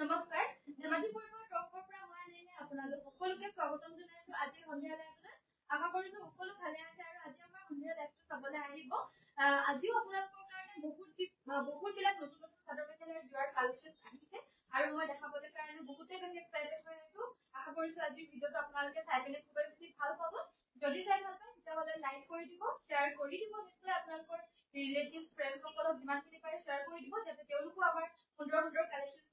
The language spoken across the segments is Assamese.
নমস্কাৰ ধেমাজি পৰিবাৰৰ তৰফৰ পৰা মই আনিলে আপোনালোক সকলোকে স্বাগতম জনাইছো আজি সন্ধিয়া লাইভলৈ আশা কৰিছো সকলো ভালে আছে আৰু আজি আমাৰ সন্ধিয়া লাইভটো চাবলৈ আহিব আজিও আপোনালোকৰ কাৰণে বহুত বহুতবিলাক নতুন নতুন চাদৰ মেখেলাৰ যোৱাৰ কালেকশ্যন আহিছে আৰু মই দেখাবলৈ কাৰণে বহুতেই বেছি এক্সাইটেড হৈ আছো আশা কৰিছো আজি ভিডিঅ'টো আপোনালোকে চাই পেলাই খুবেই বেছি ভাল পাব যদি চাই ভাল পায় তেতিয়াহ'লে লাইক কৰি দিব শ্বেয়াৰ কৰি দিব নিশ্চয় আপোনালোকৰ ৰিলেটিভ ফ্ৰেণ্ডসকলক যিমানখিনি পাৰে শ্বেয়াৰ কৰি দিব যাতে তেওঁলোকো আমাৰ সুন্দৰ সুন্দৰ কালেকশ্যন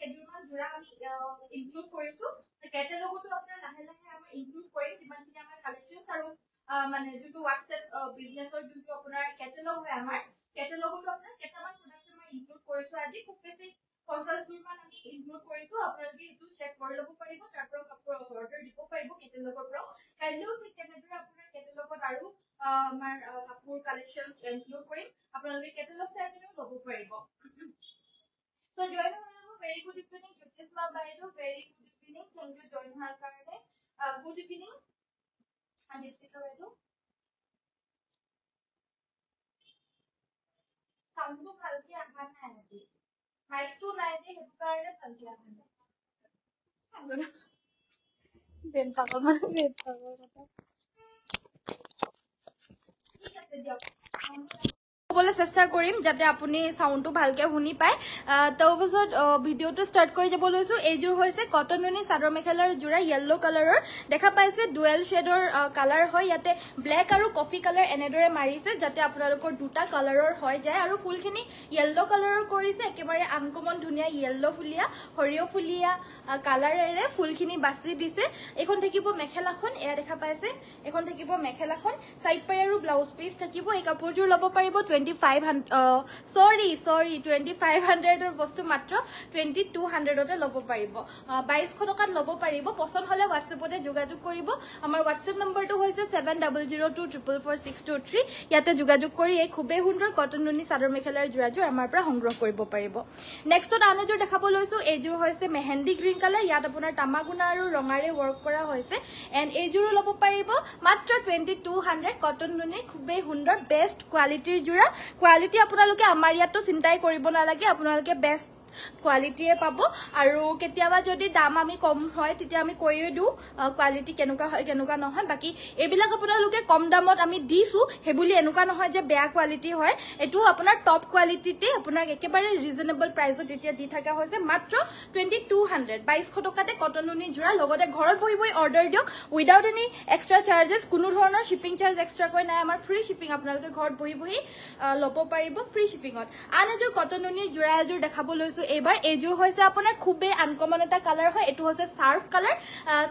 স্কেডিউলৰ যোৰা আমি ইনক্লুড কৰিছো কেটালগতো আপোনাৰ লাহে লাহে আমি ইনক্লুড কৰিম যিমানখিনি আমাৰ কালেকশ্যনছ আৰু মানে যোনটো হোৱাটছএপ বিজনেছৰ যোনটো আপোনাৰ কেটালগ হয় আমাৰ কেটালগতো আপোনাৰ কেইটামান প্ৰডাক্ট মই ইনক্লুড কৰিছো আজি খুব বেছি পঞ্চাছ দিনমান আমি ইনক্লুড কৰিছো আপোনালোকে সেইটো চেক কৰি ল'ব পাৰিব তাৰ পৰা কাপোৰ অৰ্ডাৰ দিব পাৰিব কেটালগৰ পৰাও কাইলৈও ঠিক তেনেদৰে আপোনাৰ কেটালগত আৰু আমাৰ কাপোৰ কালেকশ্যন ইনক্লুড কৰিম আপোনালোকে কেটালগ চাই পিনেও ল'ব পাৰিব so Joy very good evening, Jyotisma Baidu. Very good evening. Thank you, join her karde. Uh, good evening, Adishita Baidu. চাউণ্ডটো ভালকে অহা নাই আজি মাইকটো নাই যে সেইটো কাৰণে ভালকে অহা নাই বেম পাগল মানে বেম পাগল কথা ঠিক আছে দিয়ক কবলৈ চেষ্টা কৰিম যাতে আপুনি চাউণ্ডটো ভালকে শুনি পায় তাৰপিছত ভিডিঅ'টো ষ্টাৰ্ট কৰি যাব লৈছো এইযোৰ হৈছে কটন ৰণী চাদৰ মেখেলাৰ যোৰা য়েল্ল' কালাৰৰ দেখা পাইছে ডুৱেল শ্বেডৰ কালাৰ হয় ইয়াতে ব্লেক আৰু কফি কালাৰ এনেদৰে মাৰিছে যাতে আপোনালোকৰ দুটা কালাৰৰ হৈ যায় আৰু ফুলখিনি য়েল্ল' কালাৰৰ কৰিছে একেবাৰে আনকমন ধুনীয়া য়েল্ল' ফুলীয়া সৰিয়হ ফুলীয়া কালাৰেৰে ফুলখিনি বাচি দিছে এইখন থাকিব মেখেলাখন এয়া দেখা পাইছে এইখন থাকিব মেখেলাখন চাইড পাই আৰু ব্লাউজ পিচ থাকিব এই কাপোৰযোৰ ল'ব পাৰিব টুৱেণ্টি 2500 uh, sorry sorry 2500 বস্তু মাত্র 2200 তে লব পারিব 22 খন লব পারিব পছন্দ হলে WhatsApp তে যোগাযোগ করিব আমার WhatsApp হৈছে 7002444623 ইয়াতে কৰি এই খুবে সুন্দৰ কটন নুনি সাদৰ মেখেলাৰ জুৰাজু আমাৰ পৰা সংগ্ৰহ কৰিব পাৰিব নেক্সট আন এজৰ দেখাবলৈছো এজৰ হৈছে মেহেন্দি গ্ৰীন কালৰ ইয়াত আপোনাৰ তামা গুণা আৰু ৰঙাৰে ৱৰ্ক কৰা হৈছে এণ্ড এজৰ লব পাৰিব মাত্ৰ 2200 কটন নুনি খুবে সুন্দৰ বেষ্ট কোৱালিটিৰ জুৰা কোৱালিটি আপোনালোকে আমাৰ ইয়াততো চিন্তাই কৰিব নালাগে আপোনালোকে বেষ্ট কোৱালিটিয়ে পাব আৰু কেতিয়াবা যদি দাম আমি কম হয় তেতিয়া আমি কৈয়ে দিওঁ কোৱালিটি কেনেকুৱা হয় কেনেকুৱা নহয় বাকী এইবিলাক আপোনালোকে কম দামত আমি দিছোঁ সেইবুলি এনেকুৱা নহয় যে বেয়া কোৱালিটি হয় এইটো আপোনাৰ টপ কোৱালিটিতেই আপোনাক একেবাৰে ৰিজনেবল প্ৰাইজত এতিয়া দি থকা হৈছে মাত্ৰ টুৱেণ্টি টু হাণ্ড্ৰেড বাইছশ টকাতে কটনুনি যোৰা লগতে ঘৰত বহি বহি অৰ্ডাৰ দিয়ক উইদাউট এনি এক্সট্ৰা চাৰ্জেছ কোনো ধৰণৰ শ্বিপিং চাৰ্জ এক্সট্ৰাকৈ নাই আমাৰ ফ্ৰী শ্বিপিং আপোনালোকে ঘৰত বহি বহি ল'ব পাৰিব ফ্ৰী শ্বিপিঙত আন এযোৰ কটনুনি যোৰা এযোৰ দেখাব লৈছোঁ দেখাইছো এইবাৰ এইযোৰ হৈছে আপোনাৰ খুবেই আনকমন এটা কালাৰ হয় এইটো হৈছে চাৰ্ফ কালাৰ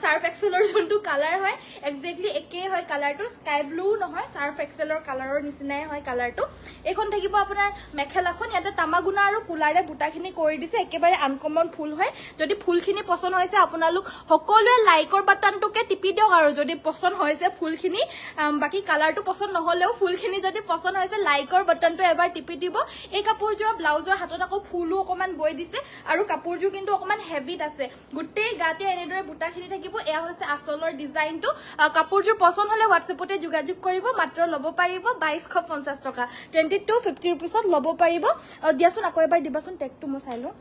চাৰ্ফ এক্সেলৰ যোনটো কালাৰ হয় একজেক্টলি একেই হয় কালাৰটো স্কাই ব্লু নহয় চাৰ্ফ এক্সেলৰ কালাৰৰ নিচিনাই হয় কালাৰটো এইখন থাকিব আপোনাৰ মেখেলাখন ইয়াতে তামাগুণা আৰু কোলাৰে বুটাখিনি কৰি দিছে একেবাৰে আনকমন ফুল হয় যদি ফুলখিনি পচন্দ হৈছে আপোনালোক সকলোৱে লাইকৰ বাটনটোকে টিপি দিয়ক আৰু যদি পচন্দ হৈছে ফুলখিনি বাকী কালাৰটো পচন্দ নহলেও ফুলখিনি যদি পচন্দ হৈছে লাইকৰ বাটনটো এবাৰ টিপি দিব এই কাপোৰযোৰৰ ব্লাউজৰ হাতত আকৌ ফুলো অকণমান গৈ দিছে আৰু কাপোৰযোৰ কিন্তু অকমান হেভিত আছে গোটেই গাতে এনেদৰে বুটা খিনি থাকিব এয়া হৈছে আচলৰ ডিজাইনটো কাপোৰযোৰ পচন্দ হ'লে হোৱাটছএপতে যোগাযোগ কৰিব মাত্ৰ ল'ব পাৰিব বাইছশ পঞ্চাছ টকা টুৱেণ্টি টু ফিফটি ৰুপিছত ল'ব পাৰিব দিয়াচোন আকৌ এবাৰ দিবাচোন টেগটো মই চাই লওঁ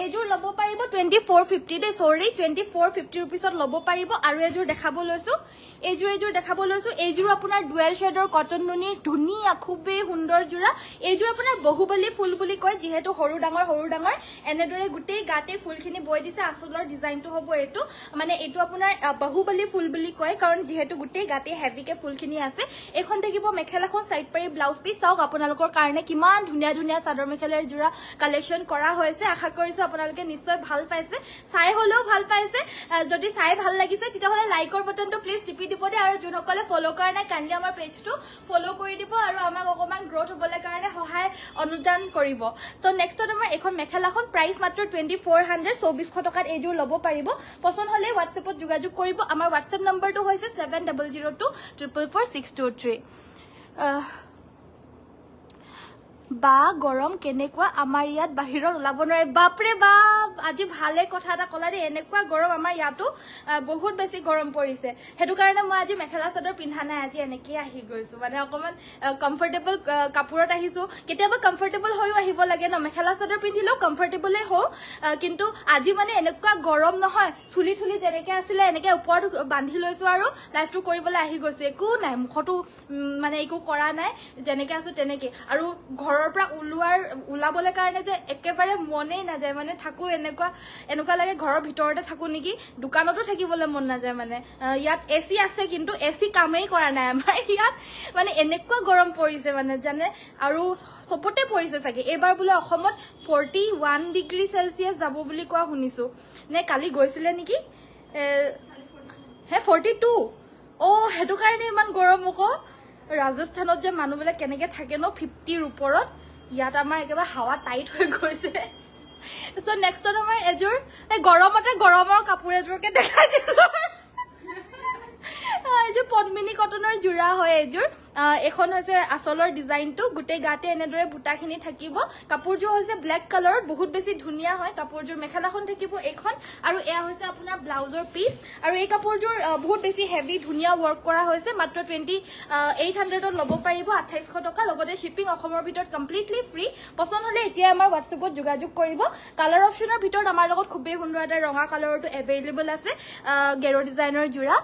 এইযোৰ ল'ব পাৰিব টুৱেণ্টি ফ'ৰ ফিফটি দেই চৰি টুৱেণ্টি ফ'ৰ ফিফটি ৰুপিছত ল'ব পাৰিব আৰু এযোৰ দেখাব লৈছোঁ এইযোৰ এইযোৰ দেখাব লৈছোঁ এইযোৰ আপোনাৰ ডুৱেল শ্বেডৰ কটন নুনিৰ ধুনীয়া খুবেই সুন্দৰ যোৰা এইযোৰ আপোনাৰ বহুবলী ফুল বুলি কয় যিহেতু সৰু ডাঙৰ সৰু ডাঙৰ এনেদৰে গোটেই গাতেই ফুলখিনি বৈ দিছে আচলৰ ডিজাইনটো হ'ব এইটো মানে এইটো আপোনাৰ বহুবলি ফুল বুলি কয় কাৰণ যিহেতু গোটেই গাতেই হেভিকে ফুলখিনি আছে এইখন থাকিব মেখেলাখন চাইড পাৰি ব্লাউজ পিচ চাওক আপোনালোকৰ কাৰণে কিমান ধুনীয়া ধুনীয়া চাদৰ মেখেলাৰ যোৰা কালেকশ্যন কৰা হৈছে আশা কৰিছোঁ দেখিছো আপোনালোকে নিশ্চয় ভাল পাইছে চাই হলেও ভাল পাইছে যদি চাই ভাল লাগিছে তেতিয়াহলে লাইকৰ বটনটো প্লিজ টিপি দিব দে আৰু যোনসকলে ফল' কৰা নাই কাইণ্ডলি আমাৰ পেজটো ফল' কৰি দিব আৰু আমাক অকণমান গ্ৰ'থ হ'বলৈ কাৰণে সহায় অনুদান কৰিব তো নেক্সটত আমাৰ এখন মেখেলাখন প্ৰাইচ মাত্ৰ টুৱেণ্টি ফ'ৰ হাণ্ড্ৰেড চৌবিছশ টকাত এইযোৰ ল'ব পাৰিব পচন্দ হ'লে হোৱাটছএপত যোগাযোগ কৰিব আমাৰ হোৱাটছএপ নম্বৰটো হৈছে seven double zero' two triple four six two three বা গৰম কেনেকুৱা আমাৰ ইয়াত বাহিৰত ওলাব নোৱাৰে বাপৰে বাপ আজি ভালে কথা এটা কলা দেই এনেকুৱা গৰম আমাৰ ইয়াতো বহুত বেছি গৰম পৰিছে সেইটো কাৰণে মই আজি মেখেলা চাদৰ পিন্ধা নাই আজি এনেকেই আহি গৈছো মানে অকমান কমফৰ্টেবল কাপোৰত আহিছো কেতিয়াবা কমফৰ্টেবল হৈও আহিব লাগে ন মেখেলা চাদৰ পিন্ধিলেও কমফৰ্টেবলে হওঁ কিন্তু আজি মানে এনেকুৱা গৰম নহয় চুলি থুলি যেনেকে আছিলে এনেকে ওপৰত বান্ধি লৈছো আৰু লাইফটো কৰিবলৈ আহি গৈছো একো নাই মুখতো মানে একো কৰা নাই যেনেকে আছো তেনেকে আৰু ঘৰৰ ঘৰৰ পৰা ওলোৱাৰ ওলাবলৈ কাৰণে যে একেবাৰে মনেই নাযায় মানে থাকোঁ এনেকুৱা এনেকুৱা লাগে ঘৰৰ ভিতৰতে থাকোঁ নেকি দোকানতো থাকিবলৈ মন নাযায় মানে ইয়াত এ চি আছে কিন্তু এ চি কামেই কৰা নাই আমাৰ ইয়াত মানে এনেকুৱা গৰম পৰিছে মানে জানে আৰু চবতে পৰিছে চাগে এইবাৰ বোলে অসমত ফৰ্টি ওৱান ডিগ্ৰী চেলচিয়াছ যাব বুলি কোৱা শুনিছো নে কালি গৈছিলে নেকি হে ফৰ্টি টু অ' সেইটো কাৰণে ইমান গৰম আকৌ ৰাজস্থানত যে মানুহবিলাক কেনেকে থাকে ন ফিফটিৰ ওপৰত ইয়াত আমাৰ একেবাৰে হাৱা টাইট হৈ গৈছে নেক্সট আমাৰ এযোৰ গৰমতে গৰমৰ কাপোৰ এযোৰকে দেখাই দিলো এইযোৰ পদ্মিনী কটনৰ যোৰা হয় এইযোৰ এইখন হৈছে আচলৰ ডিজাইনটো গোটেই গাতে এনেদৰে বুটাখিনি থাকিব কাপোৰযোৰ হৈছে ব্লেক কালাৰত বহুত বেছি ধুনীয়া হয় কাপোৰযোৰ মেখেলাখন থাকিব এইখন আৰু এয়া হৈছে আপোনাৰ ব্লাউজৰ পিচ আৰু এই কাপোৰযোৰ বহুত বেছি হেভি ধুনীয়া ৱৰ্ক কৰা হৈছে মাত্ৰ টুৱেণ্টি এইট হাণ্ড্ৰেডত ল'ব পাৰিব আঠাইছশ টকা লগতে শ্বিপিং অসমৰ ভিতৰত কমপ্লিটলি ফ্ৰী পচন্দ হ'লে এতিয়াই আমাৰ হোৱাটছএপত যোগাযোগ কৰিব কালাৰ অপশ্যনৰ ভিতৰত আমাৰ লগত খুবেই সুন্দৰ এটা ৰঙা কালাৰটো এভেইলেবল আছে গেৰ' ডিজাইনৰ যোৰা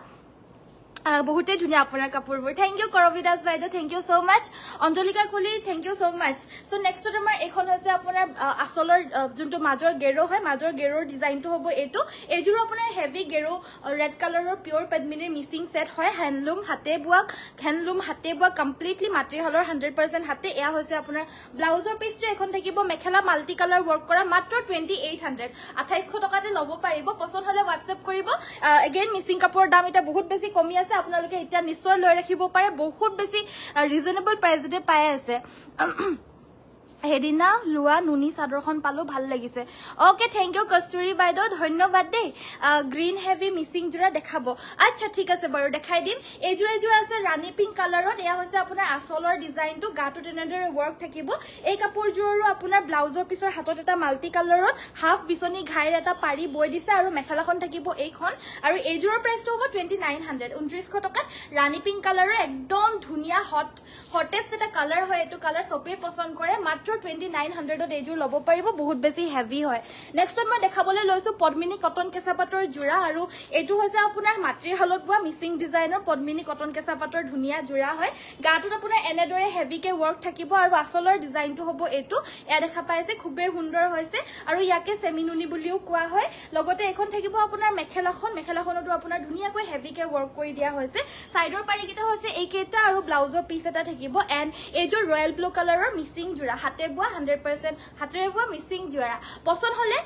বহুতে ধুনীয়া আপোনাৰ কাপোৰবোৰ থেংক ইউ কৰবি দাস বাইদেউ thank you so' much Anjalika খুলি থেংক ইউ ছ' মাছ চ' নেক্সটত আমাৰ এখন হৈছে আপোনাৰ আচলৰ যোনটো মাজৰ গেৰু হয় মাজৰ গেৰুৰ ডিজাইনটো হ'ব এইটো এইযোৰো আপোনাৰ হেভি গেৰু ৰেড কালাৰৰ পিয়ৰ পেডমিনিৰ মিচিং ছেট হয় হেণ্ডলুম হাতে বোৱা হেণ্ডলুম হাতে বোৱা কমপ্লিটলি মাটিশালৰ হাণ্ড্ৰেড পাৰ্চেণ্ট হাতে এয়া হৈছে আপোনাৰ ব্লাউজৰ পিচটো এখন থাকিব মেখেলা মাল্টি কালাৰ ৱৰ্ক কৰা মাত্ৰ টুৱেণ্টি এইট হাণ্ড্ৰেড আঠাইছশ টকাতে ল'ব পাৰিব পচন্দ হ'লে হোৱাটছএপ কৰিব এগেইন মিচিং কাপোৰৰ দাম এতিয়া বহুত বেছি কমি আছে আছে আপোনালোকে এতিয়া নিশ্চয় লৈ ৰাখিব পাৰে বহুত বেছি ৰিজনেবল প্ৰাইচতে পাই আছে সেইদিনা লোৱা নুনি চাদৰখন পালো ভাল লাগিছে অকে থেংক ইউ কস্তুৰী বাইদেউ ধন্যবাদ দেই গ্ৰীণ হেভি মিচিং যোৰা দেখাব আচ্ছা ঠিক আছে বাৰু দেখাই দিম এইযোৰ এইযোৰ আছে ৰাণী পিংক কালাৰত এয়া হৈছে আপোনাৰ আচলৰ ডিজাইনটো গাটো তেনেদৰে ৱৰ্ক থাকিব এই কাপোৰযোৰৰো আপোনাৰ ব্লাউজৰ পিছৰ হাতত এটা মাল্টি কালাৰত হাফ বিচনী ঘাইৰ এটা পাৰি বৈ দিছে আৰু মেখেলাখন থাকিব এইখন আৰু এইযোৰৰ প্ৰাইচটো হ'ব টুৱেণ্টি নাইন হাণ্ড্ৰেড ঊনত্ৰিছশ টকাত ৰাণী পিংক কালাৰৰ একদম ধুনীয়া হট হটেষ্ট এটা কালাৰ হয় এইটো কালাৰ চবেই পচন্দ কৰে মাত্ৰ মাত্ৰ টুৱেণ্টি নাইন হাণ্ড্ৰেডত এইযোৰ ল'ব পাৰিব বহুত বেছি হেভি হয় নেক্সটত মই দেখাবলৈ লৈছোঁ পদ্মিনী কটন কেঁচা কেঁচাপাতৰ যোৰা আৰু এইটো হৈছে আপোনাৰ মাটিৰ মাতৃশালত বোৱা মিচিং ডিজাইনৰ পদ্মিনী কটন কেঁচা কেঁচাপাতৰ ধুনীয়া যোৰা হয় গাটোত আপোনাৰ এনেদৰে হেভিকে ৱৰ্ক থাকিব আৰু আচলৰ ডিজাইনটো হ'ব এইটো এয়া দেখা পাইছে খুবেই সুন্দৰ হৈছে আৰু ইয়াকে চেমিনুনি বুলিও কোৱা হয় লগতে এইখন থাকিব আপোনাৰ মেখেলাখন মেখেলাখনতো আপোনাৰ ধুনীয়াকৈ হেভিকে ৱৰ্ক কৰি দিয়া হৈছে চাইডৰ পাৰিকেইটা হৈছে এইকেইটা আৰু ব্লাউজৰ পিছ এটা থাকিব এণ্ড এইযোৰ ৰয়েল ব্লু কালাৰৰ মিচিং যোৰা হাত হাতে বোৱা হাণ্ড্ৰেড পাৰ্চেণ্ট হাতেৰে বোৱা মিচিং জোৱাৰা পচন্দ হ'লে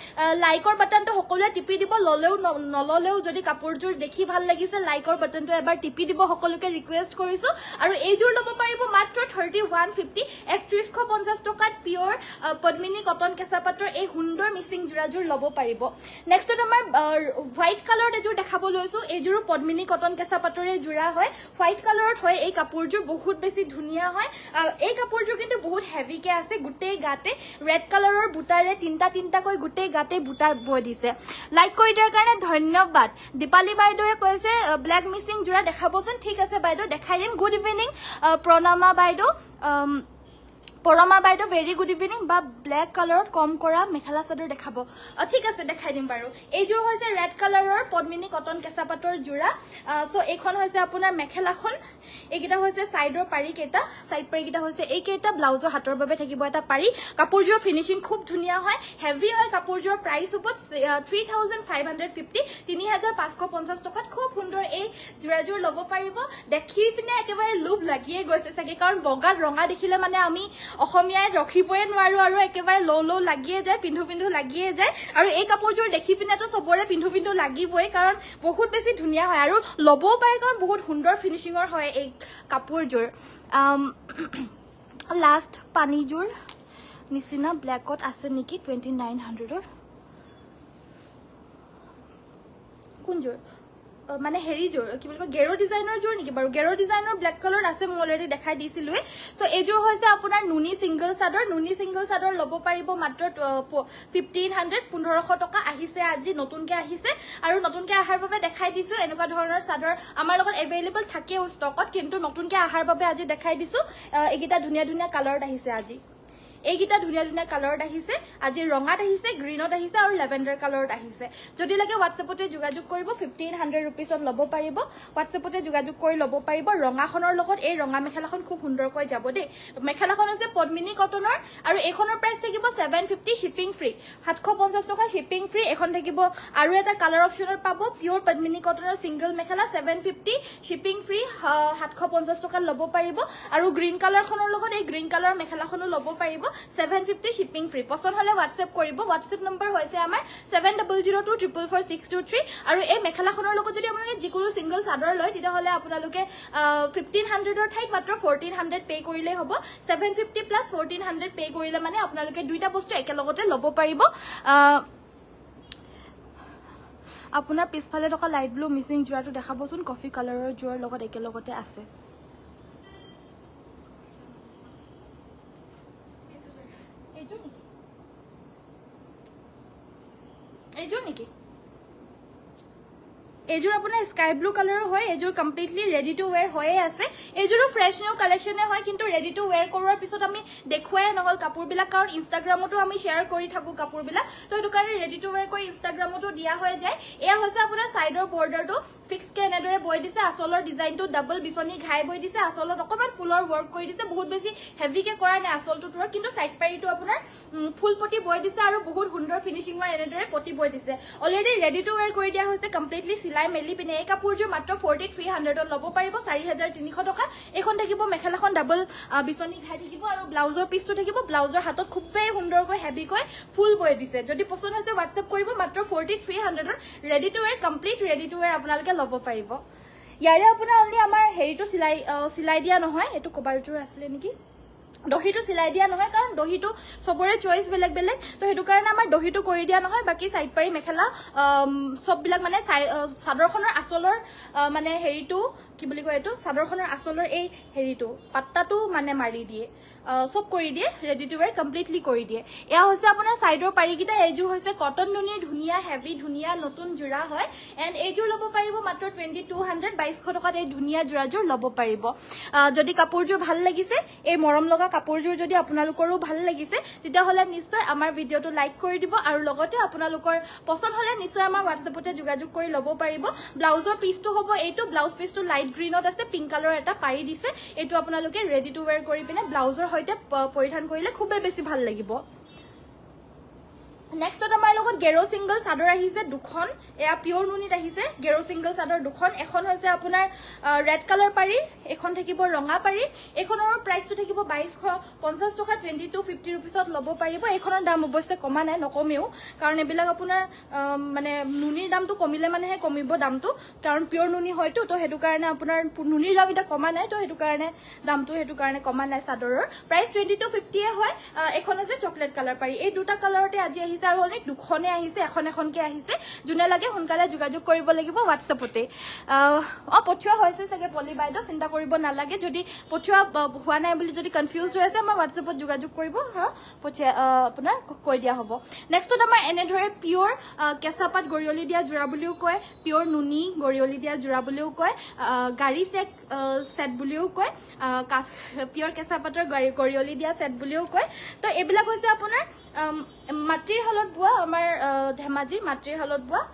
লাইকৰ বাটনটো সকলোৱে টিপি দিব ল'লেও নললেও যদি কাপোৰযোৰ দেখি ভাল লাগিছে লাইকৰ বাটনটো এবাৰ টিপি দিব সকলোকে ৰিকুৱেষ্ট কৰিছোঁ আৰু এইযোৰ ল'ব পাৰিব মাত্ৰ থাৰ্টি ওৱান ফিফটি একত্ৰিছশ পঞ্চাছ টকাত পিয়ৰ পদ্মিনী কটন কেঁচা পাটৰ এই সুন্দৰ মিচিং জোৰাযোৰ ল'ব পাৰিব নেক্সটত আমাৰ হোৱাইট কালাৰত এযোৰ দেখাব লৈছোঁ এইযোৰো পদ্মিনী কটন কেঁচা পাটৰে জোৰা হয় হোৱাইট কালাৰত হয় এই কাপোৰযোৰ বহুত বেছি ধুনীয়া হয় এই কাপোৰযোৰ কিন্তু বহুত হেভিকৈ আছে গোটেই গাতে ৰেড কালাৰৰ বুটাৰে তিনটা তিনটাকৈ গোটেই গাতে বুটা বৈ দিছে লাইক কৰি দিয়াৰ কাৰণে ধন্যবাদ দীপালী বাইদেৱে কৈছে ব্লেক মিচিং যোৰা দেখাবচোন ঠিক আছে বাইদেউ দেখাই দিম গুড ইভিনিং প্ৰণামা বাইদেউ পৰমা বাইদেউ ভেৰি গুড ইভিনিং বা ব্লেক কালাৰত কম কৰা মেখেলা চাদৰ দেখাব ঠিক আছে দেখাই দিম বাৰু এইযোৰ হৈছে ৰেড কালাৰৰ পদ্মিনী কটন কেঁচা পাটৰ যোৰা চ' এইখন হৈছে আপোনাৰ মেখেলাখন এইকেইটা হৈছে ছাইডৰ পাৰিকেইটা ছাইড পাৰিকেইটা হৈছে এইকেইটা ব্লাউজৰ হাতৰ বাবে থাকিব এটা পাৰি কাপোৰযোৰ ফিনিচিং খুব ধুনীয়া হয় হেভি হয় কাপোৰযোৰ প্ৰাইচ হ'ব three thousand five hundred fifty তিনি হাজাৰ পাঁচশ পঞ্চাছ টকাত খুব সুন্দৰ এই যোৰাযোৰ ল'ব পাৰিব দেখি পিনে একেবাৰে লোভ লাগিয়ে গৈছে চাগে কাৰণ বগা ৰঙা দেখিলে মানে আমি অসমীয়াই ৰখিবই নোৱাৰো আৰু একেবাৰে লৌ লৌ লাগিয়ে যায় পিন্ধু পিন্ধু লাগিয়ে যায় আৰু এই কাপোৰযোৰ দেখি পিনেতো চবৰে পিন্ধু পিন্ধু লাগিবই কাৰণ বহুত বেছি ধুনীয়া হয় আৰু ল'বও পাৰে কাৰণ বহুত সুন্দৰ ফিনিচিঙৰ হয় এই কাপোৰযোৰ লাষ্ট পানীযোৰ নিচিনা ব্লেকত আছে নেকি টুৱেণ্টি নাইন হাণ্ড্ৰেডৰ কোনযোৰ মানে হেৰি যোৰ কি বুলি কয় গেৰ ডিজাইনৰ যোৰ নেকি বাৰু গেৰ ডিজাইনৰ ব্লেক কালাৰ আছে মই অলৰেডি দেখাই দিছিলোৱে চ' এইযোৰ হৈছে আপোনাৰ নুনি চিংগল চাদৰ নুনি চিংগল চাদৰ ল'ব পাৰিব মাত্ৰ ফিফটিন হাণ্ড্ৰেড পোন্ধৰশ টকা আহিছে আজি নতুনকৈ আহিছে আৰু নতুনকৈ অহাৰ বাবে দেখাই দিছো এনেকুৱা ধৰণৰ চাদৰ আমাৰ লগত এভেইলেবল থাকেও ষ্টকত কিন্তু নতুনকৈ অহাৰ বাবে আজি দেখাই দিছো এইকেইটা ধুনীয়া ধুনীয়া কালাৰত আহিছে আজি এইকেইটা ধুনীয়া ধুনীয়া কালাৰত আহিছে আজি ৰঙাত আহিছে গ্ৰীণত আহিছে আৰু লেভেণ্ডাৰ কালাৰত আহিছে যদি লাগে হোৱাটছএপতে যোগাযোগ কৰিব ফিফটিন হাণ্ড্ৰেড ৰুপিজত ল'ব পাৰিব হোৱাটছএপতে যোগাযোগ কৰি ল'ব পাৰিব ৰঙাখনৰ লগত এই ৰঙা মেখেলাখন খুব সুন্দৰকৈ যাব দেই মেখেলাখন হৈছে পদ্মিনী কটনৰ আৰু এইখনৰ প্ৰাইচ থাকিব ছেভেন ফিফটি শ্বিপিং ফ্ৰী সাতশ পঞ্চাছ টকা শ্বিপিং ফ্ৰী এইখন থাকিব আৰু এটা কালাৰ অপশ্যনত পাব পিয়ৰ পদ্মিনী কটনৰ single mekhela seven fifty shipping free সাতশ পঞ্চাছ টকাত ল'ব পাৰিব আৰু গ্ৰীণ কালাৰখনৰ লগত এই গ্ৰীণ কালাৰৰ মেখেলাখনো ল'ব পাৰিব ছেভেন ফিফটি শ্বিপিং ফ্ৰী পচন্দ হ'লে হোৱাটছএপ কৰিব হোৱাটছএপ নম্বৰ হৈছে আমাৰ seven double zero' two triple four six two three আৰু এই মেখেলাখনৰ লগত যদি আপোনালোকে যিকোনো ছিংগল চাদৰ লয় তেতিয়াহ'লে আপোনালোকে ফিফটিন হাণ্ড্ৰেডৰ ঠাইত মাত্ৰ ফৰ্টিন হাণ্ড্ৰেড পে' কৰিলেই হ'ব seven fifty plus fourteen hundred pay' কৰিলে মানে আপোনালোকে দুইটা বস্তু একেলগতে ল'ব পাৰিব আপোনাৰ পিছফালে থকা লাইট ব্লু মিচিং যোৰাটো দেখাবচোন কফি কালাৰৰ যোৰাৰ লগত একেলগতে আছে ediyor musun? Ediyor mu ki? এইযোৰ আপোনাৰ স্কাই ব্লু কালাৰৰ হয় এইযোৰ কমপ্লিটলি ৰেডি টু ৱেৰ হৈয়ে আছে এইযোৰো ফ্ৰেছ নিউ কালেকশ্যনে হয় কিন্তু ৰেডি টু ৱেৰ কৰোৱাৰ পিছত আমি দেখুৱাই নহ'ল কাপোৰবিলাক কাৰণ ইনষ্টাগ্ৰামতো আমি শ্বেয়াৰ কৰি থাকোঁ কাপোৰবিলাক তো সেইটো কাৰণে ৰেডি টু ৱেৰ কৰি ইনষ্টাগ্ৰামতো দিয়া হৈ যায় এয়া হৈছে আপোনাৰ ছাইডৰ বৰ্ডাৰটো ফিক্সকৈ এনেদৰে বৈ দিছে আচলৰ ডিজাইনটো ডাবল বিচনী ঘাই বৈ দিছে আচলত অকণমান ফুলৰ ৱৰ্ক কৰি দিছে বহুত বেছি হেভিকৈ কৰা নাই আচলটোতো কিন্তু ছাইড পাৰিটো আপোনাৰ ফুল পটি বৈ দিছে আৰু বহুত সুন্দৰ ফিনিচিং মই এনেদৰে পটি বৈ দিছে অলৰেডি ৰেডি টু ৱেৰ কৰি দিয়া হৈছে কমপ্লিটলি চিলাই মেলি পিনে এই কাপোৰযোৰ মাত্ৰ ফৰ্টি থ্ৰী হাণ্ড্ৰেডত ল'ব পাৰিব চাৰি হাজাৰ তিনিশ টকা এইখন থাকিব মেখেলাখন ডাবল বিচনী ঘাই থাকিব আৰু ব্লাউজৰ পিচটো থাকিব ব্লাউজৰ হাতত খুবেই সুন্দৰকৈ হেভিকৈ ফুল বৈ দিছে যদি পচন্দ হৈছে হোৱাটছএপ কৰিব মাত্ৰ ফৰ্টি থ্ৰী হাণ্ড্ৰেডত ready to wear complete ready to wear আপোনালোকে ল'ব পাৰিব ইয়াৰে আপোনাৰ অলৰেডি আমাৰ হেৰিটো চিলাই চিলাই দিয়া নহয় এইটো কভাৰটোৰ আছিলে নেকি দহিটো চিলাই দিয়া নহয় কাৰণ দহিটো চবৰে চইচ বেলেগ বেলেগ তো সেইটো কাৰণে আমাৰ দহিটো কৰি দিয়া নহয় বাকী চাইড পাৰি মেখেলা চববিলাক মানে চাদৰখনৰ আচলৰ মানে হেৰিটো কি বুলি কয় এইটো চাদৰখনৰ আচলৰ এই হেৰিটো পাত্তাটো মানে মাৰি দিয়ে চব কৰি দিয়ে ৰেডি টু ৱেৰ কমপ্লিটলি কৰি দিয়ে এয়া হৈছে আপোনাৰ চাইডৰ পাৰিকেইটা এইযোৰ হৈছে কটন নুনিৰ ধুনীয়া হেভি ধুনীয়া নতুন যোৰা হয় এণ্ড এইযোৰ ল'ব পাৰিব মাত্ৰ টুৱেণ্টি টু হাণ্ড্ৰেড বাইছশ টকাত এই ধুনীয়া যোৰাযোৰ ল'ব পাৰিব যদি কাপোৰযোৰ ভাল লাগিছে এই মৰম লগা লগা কাপোৰযোৰ যদি আপোনালোকৰো ভাল লাগিছে তেতিয়াহ'লে নিশ্চয় আমাৰ ভিডিঅ'টো লাইক কৰি দিব আৰু লগতে আপোনালোকৰ পচন্দ হ'লে নিশ্চয় আমাৰ হোৱাটছএপতে যোগাযোগ কৰি ল'ব পাৰিব ব্লাউজৰ পিচটো হ'ব এইটো ব্লাউজ পিচটো লাইট গ্ৰীণত আছে পিংক কালাৰ এটা পাৰি দিছে এইটো আপোনালোকে ৰেডি টু ৱেৰ কৰি পিনে ব্লাউজৰ সৈতে পৰিধান কৰিলে খুবেই বেছি ভাল লাগিব নেক্সটত আমাৰ লগত গেৰ' ছিংগল চাদৰ আহিছে দুখন এয়া পিয়ৰ নুনিত আহিছে গেৰ' ছিংগল চাদৰ দুখন এখন হৈছে আপোনাৰ ৰেড কালাৰ পাৰি এখন থাকিব ৰঙা পাৰি এইখনৰ প্ৰাইচটো থাকিব বাইছশ পঞ্চাছ টকা টুৱেণ্টি টু ফিফটি ৰুপিছত ল'ব পাৰিব এইখনৰ দাম অৱশ্যে কমা নাই নকমেও কাৰণ এইবিলাক আপোনাৰ মানে নুনিৰ দামটো কমিলে মানেহে কমিব দামটো কাৰণ পিয়ৰ নুনি হয়তো ত' সেইটো কাৰণে আপোনাৰ নুনিৰ দাম এতিয়া কমা নাই ত' সেইটো কাৰণে দামটো সেইটো কাৰণে কমা নাই চাদৰৰ প্ৰাইচ টুৱেণ্টি টু ফিফটিয়ে হয় এখন আছে চকলেট কালাৰ পাৰি এই দুটা কালাৰতে আজি আহিছে আহিছে আৰু অলৰেডি দুখনে আহিছে এখন এখনকে আহিছে যোনে লাগে সোনকালে যোগাযোগ কৰিব লাগিব হোৱাটছএপতে অঁ পঠিওৱা হৈছে চাগে পলি বাইদেউ চিন্তা কৰিব নালাগে যদি পঠিওৱা হোৱা নাই বুলি যদি কনফিউজ হৈ আছে আমাৰ হোৱাটছএপত যোগাযোগ কৰিব পঠিয়া আপোনাক কৈ দিয়া হ'ব নেক্সটত আমাৰ এনেদৰে পিয়ৰ কেঁচাপাত গৰিয়লি দিয়া যোৰা বুলিও কয় পিয়ৰ নুনি গৰিয়লি দিয়া যোৰা বুলিও কয় গাড়ী চেক চেট বুলিও কয় পিয়ৰ কেঁচাপাতৰ গৰিয়লি দিয়া চেট বুলিও কয় ত' এইবিলাক হৈছে আপোনাৰ মাটিৰ হালত বোৱা আমাৰ ধেমাজিৰ মাতৃৰ হালত বোৱা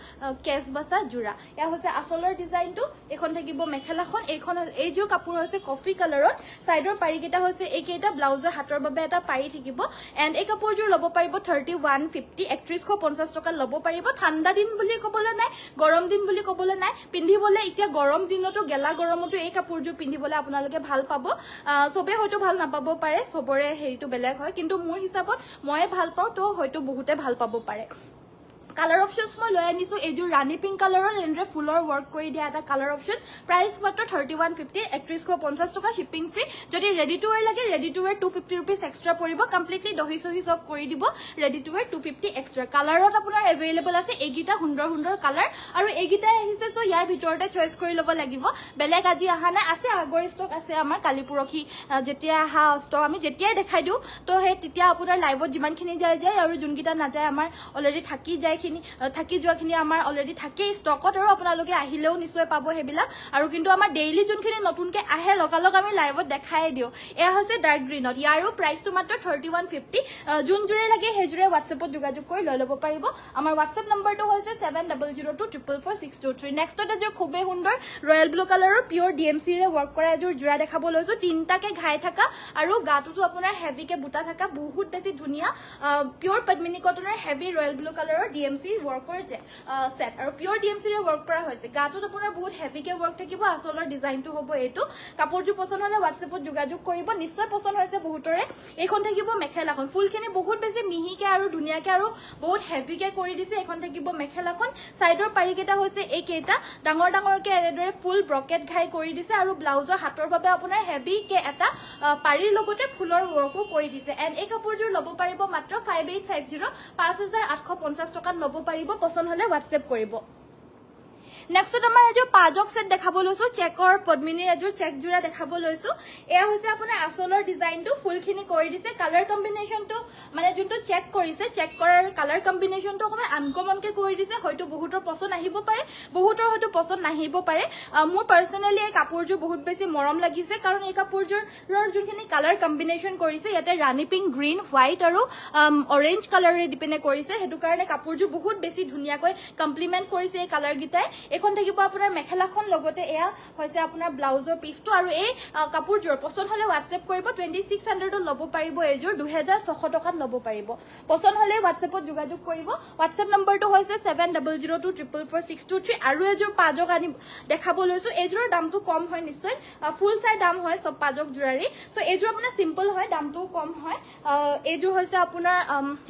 কেছ বাচা যোৰা এয়া হৈছে আচলৰ ডিজাইনটো এইখন থাকিব মেখেলাখন এইখন এইযোৰ কাপোৰ হৈছে কফি কালাৰত চাইডৰ পাৰিকেইটা হৈছে এইকেইটা ব্লাউজৰ হাতৰ বাবে এটা পাৰি থাকিব এণ্ড এই কাপোৰযোৰ ল'ব পাৰিব থাৰ্টি ওৱান ফিফটি একত্ৰিছশ পঞ্চাছ টকা ল'ব পাৰিব ঠাণ্ডা দিন বুলি ক'বলৈ নাই গৰম দিন বুলি ক'বলৈ নাই পিন্ধিবলৈ এতিয়া গৰম দিনতো গেলা গৰমতো এই কাপোৰযোৰ পিন্ধিবলৈ আপোনালোকে ভাল পাব চবে হয়তো ভাল নাপাব পাৰে চবৰে হেৰিটো বেলেগ হয় কিন্তু মোৰ হিচাপত মই ভাল পাওঁ তো হয়তো বহুতে ভাল ভাল পাব পাৰে কালাৰ অপশনস মই লৈ আনিছো এই যে ৰানী পিঙ্ক কালাৰৰ লেনৰে ফুলৰ ওয়াৰ্ক কৰি দিয়া এটা কালার অপশন প্রাইস মাত্র 3150 3150 টাকা শিপিং ফ্রি যদি রেডি টু ওয়্যার লাগে ready to wear 250 rupees extra পৰিব কমপ্লিটলি দহি সহি সব কৰি দিব ৰেডি টু ওয়্যাৰ 250 এক্সট্ৰা কালাৰত আপোনাৰ এভেইলেবল আছে এইকিটা হুন্দৰ হুন্দৰ কালাৰ আৰু এইকিটা আহিছে সো ইয়াৰ ভিতৰতে চয়েস কৰি লব লাগিব বেলেগ আজি আহা নাই আছে আগৰ ষ্টক আছে আমাৰ কালিপুৰখি যেতিয়া আহা ষ্টক আমি যেতিয়াই দেখাই দিওঁ তো সেই তেতিয়া আপোনাৰ লাইভত যিমানখিনি যায় যায় আৰু যোনকেইটা নাযায় আমাৰ অলৰেডি থাকি যায় যিখিনি থাকি খিনি আমাৰ অলৰেডি থাকেই ষ্টকত আৰু আপোনালোকে আহিলেও নিশ্চয় পাব সেইবিলাক আৰু কিন্তু আমাৰ ডেইলি যোনখিনি নতুনকৈ আহে লগালগ আমি লাইভত দেখাই দিওঁ এয়া হৈছে ডাৰ্ক গ্ৰীণত ইয়াৰো প্ৰাইচটো মাত্ৰ থাৰ্টি ওৱান ফিফটি যোনযোৰে লাগে সেইযোৰে হোৱাটছএপত যোগাযোগ কৰি লৈ ল'ব পাৰিব আমাৰ হোৱাটছএপ নম্বৰটো হৈছে seven double zero' two triple four six two three নেক্সটত এযোৰ খুবেই সুন্দৰ ৰয়েল ব্লু কালাৰৰ পিয়ৰ ডি এম চিৰে ৱৰ্ক কৰা এযোৰ যোৰা দেখাব লৈছো তিনিটাকৈ ঘাই থকা আৰু গাটোতো আপোনাৰ হেভিকে বুটা থকা বহুত বেছি ধুনীয়া পিয়ৰ পদ্মিনী কটনৰ হেভি ৰয়েল ব্লু কালাৰৰ ডি এম ডিএমচিৰ ৱৰ্কৰ যে ছেট আৰু পিয়ৰ ডিএমচিৰে ৱৰ্ক কৰা হৈছে গাটোত আপোনাৰ বহুত হেভিকে ৱৰ্ক থাকিব আচলৰ ডিজাইনটো হ'ব এইটো কাপোৰযোৰ পচন্দ হ'লে হোৱাটছএপত যোগাযোগ কৰিব নিশ্চয় পচন্দ হৈছে বহুতৰে এইখন থাকিব মেখেলাখন ফুলখিনি বহুত বেছি মিহিকে আৰু ধুনীয়াকে আৰু বহুত হেভিকে কৰি দিছে এইখন থাকিব মেখেলাখন ছাইডৰ পাৰিকেইটা হৈছে এইকেইটা ডাঙৰ ডাঙৰকে এনেদৰে ফুল ব্ৰকেট ঘাই কৰি দিছে আৰু ব্লাউজৰ হাতৰ বাবে আপোনাৰ কে এটা পাৰিৰ লগতে ফুলৰ ৱৰ্কো কৰি দিছে এণ্ড এই কাপোৰযোৰ ল'ব পাৰিব মাত্ৰ ফাইভ এইট ফাইভ জিৰ' পাঁচ হাজাৰ আঠশ পঞ্চাছ টকাত হ'ব পাৰিব পচন্দ হ'লে হোৱাটছএপ কৰিব নেক্সট আমাৰ এযোৰ পাজক ছেট দেখাব লৈছো চেকৰ পদ্মিনীৰ এযোৰ চেক যোৰা দেখাব লৈছো এয়া হৈছে আপোনাৰ আচলৰ ডিজাইনটো ফুলখিনি কৰি দিছে কালাৰ কম্বিনেশ্যনটো মানে যোনটো চেক কৰিছে চেক কৰাৰ কালাৰ কম্বিনেশ্যনটো অকণমান আনকমনকে কৰি দিছে হয়তো বহুতৰ পচন্দ আহিব পাৰে বহুতৰ হয়তো পচন্দ নাহিব পাৰে মোৰ পাৰ্চনেলি এই কাপোৰযোৰ বহুত বেছি মৰম লাগিছে কাৰণ এই কাপোৰযোৰৰ যোনখিনি কালাৰ কম্বিনেশ্যন কৰিছে ইয়াতে ৰাণী পিংক গ্ৰীণ হোৱাইট আৰু অৰেঞ্জ কালাৰেৰে ডিপেণ্ডে কৰিছে সেইটো কাৰণে কাপোৰযোৰ বহুত বেছি ধুনীয়াকৈ কমপ্লিমেণ্ট কৰিছে এই কালাৰকেইটাই এখন থাকিব আপোনাৰ মেখেলাখন লগতে এয়া হৈছে আপোনাৰ ব্লাউজৰ পিচটো আৰু এই কাপোৰযোৰ পচন্দ হলে হোৱাটছএপ কৰিব টুৱেণ্টি ছিক্স ল'ব পাৰিব এইযোৰ দুহেজাৰ ছশ টকাত ল'ব পাৰিব পচন্দ হলে হোৱাটছএপত যোগাযোগ কৰিব হোৱাটছএপ নম্বৰটো হৈছে seven zero' two triple four six two three আৰু এযোৰ পাজক আনি দেখাব লৈছো এইযোৰৰ দামটো কম হয় নিশ্চয় ফুল চাই দাম হয় চব পাজক যোৰাৰেই চ' এইযোৰ আপোনাৰ ছিম্পল হয় দামটোও কম হয় এইযোৰ হৈছে আপোনাৰ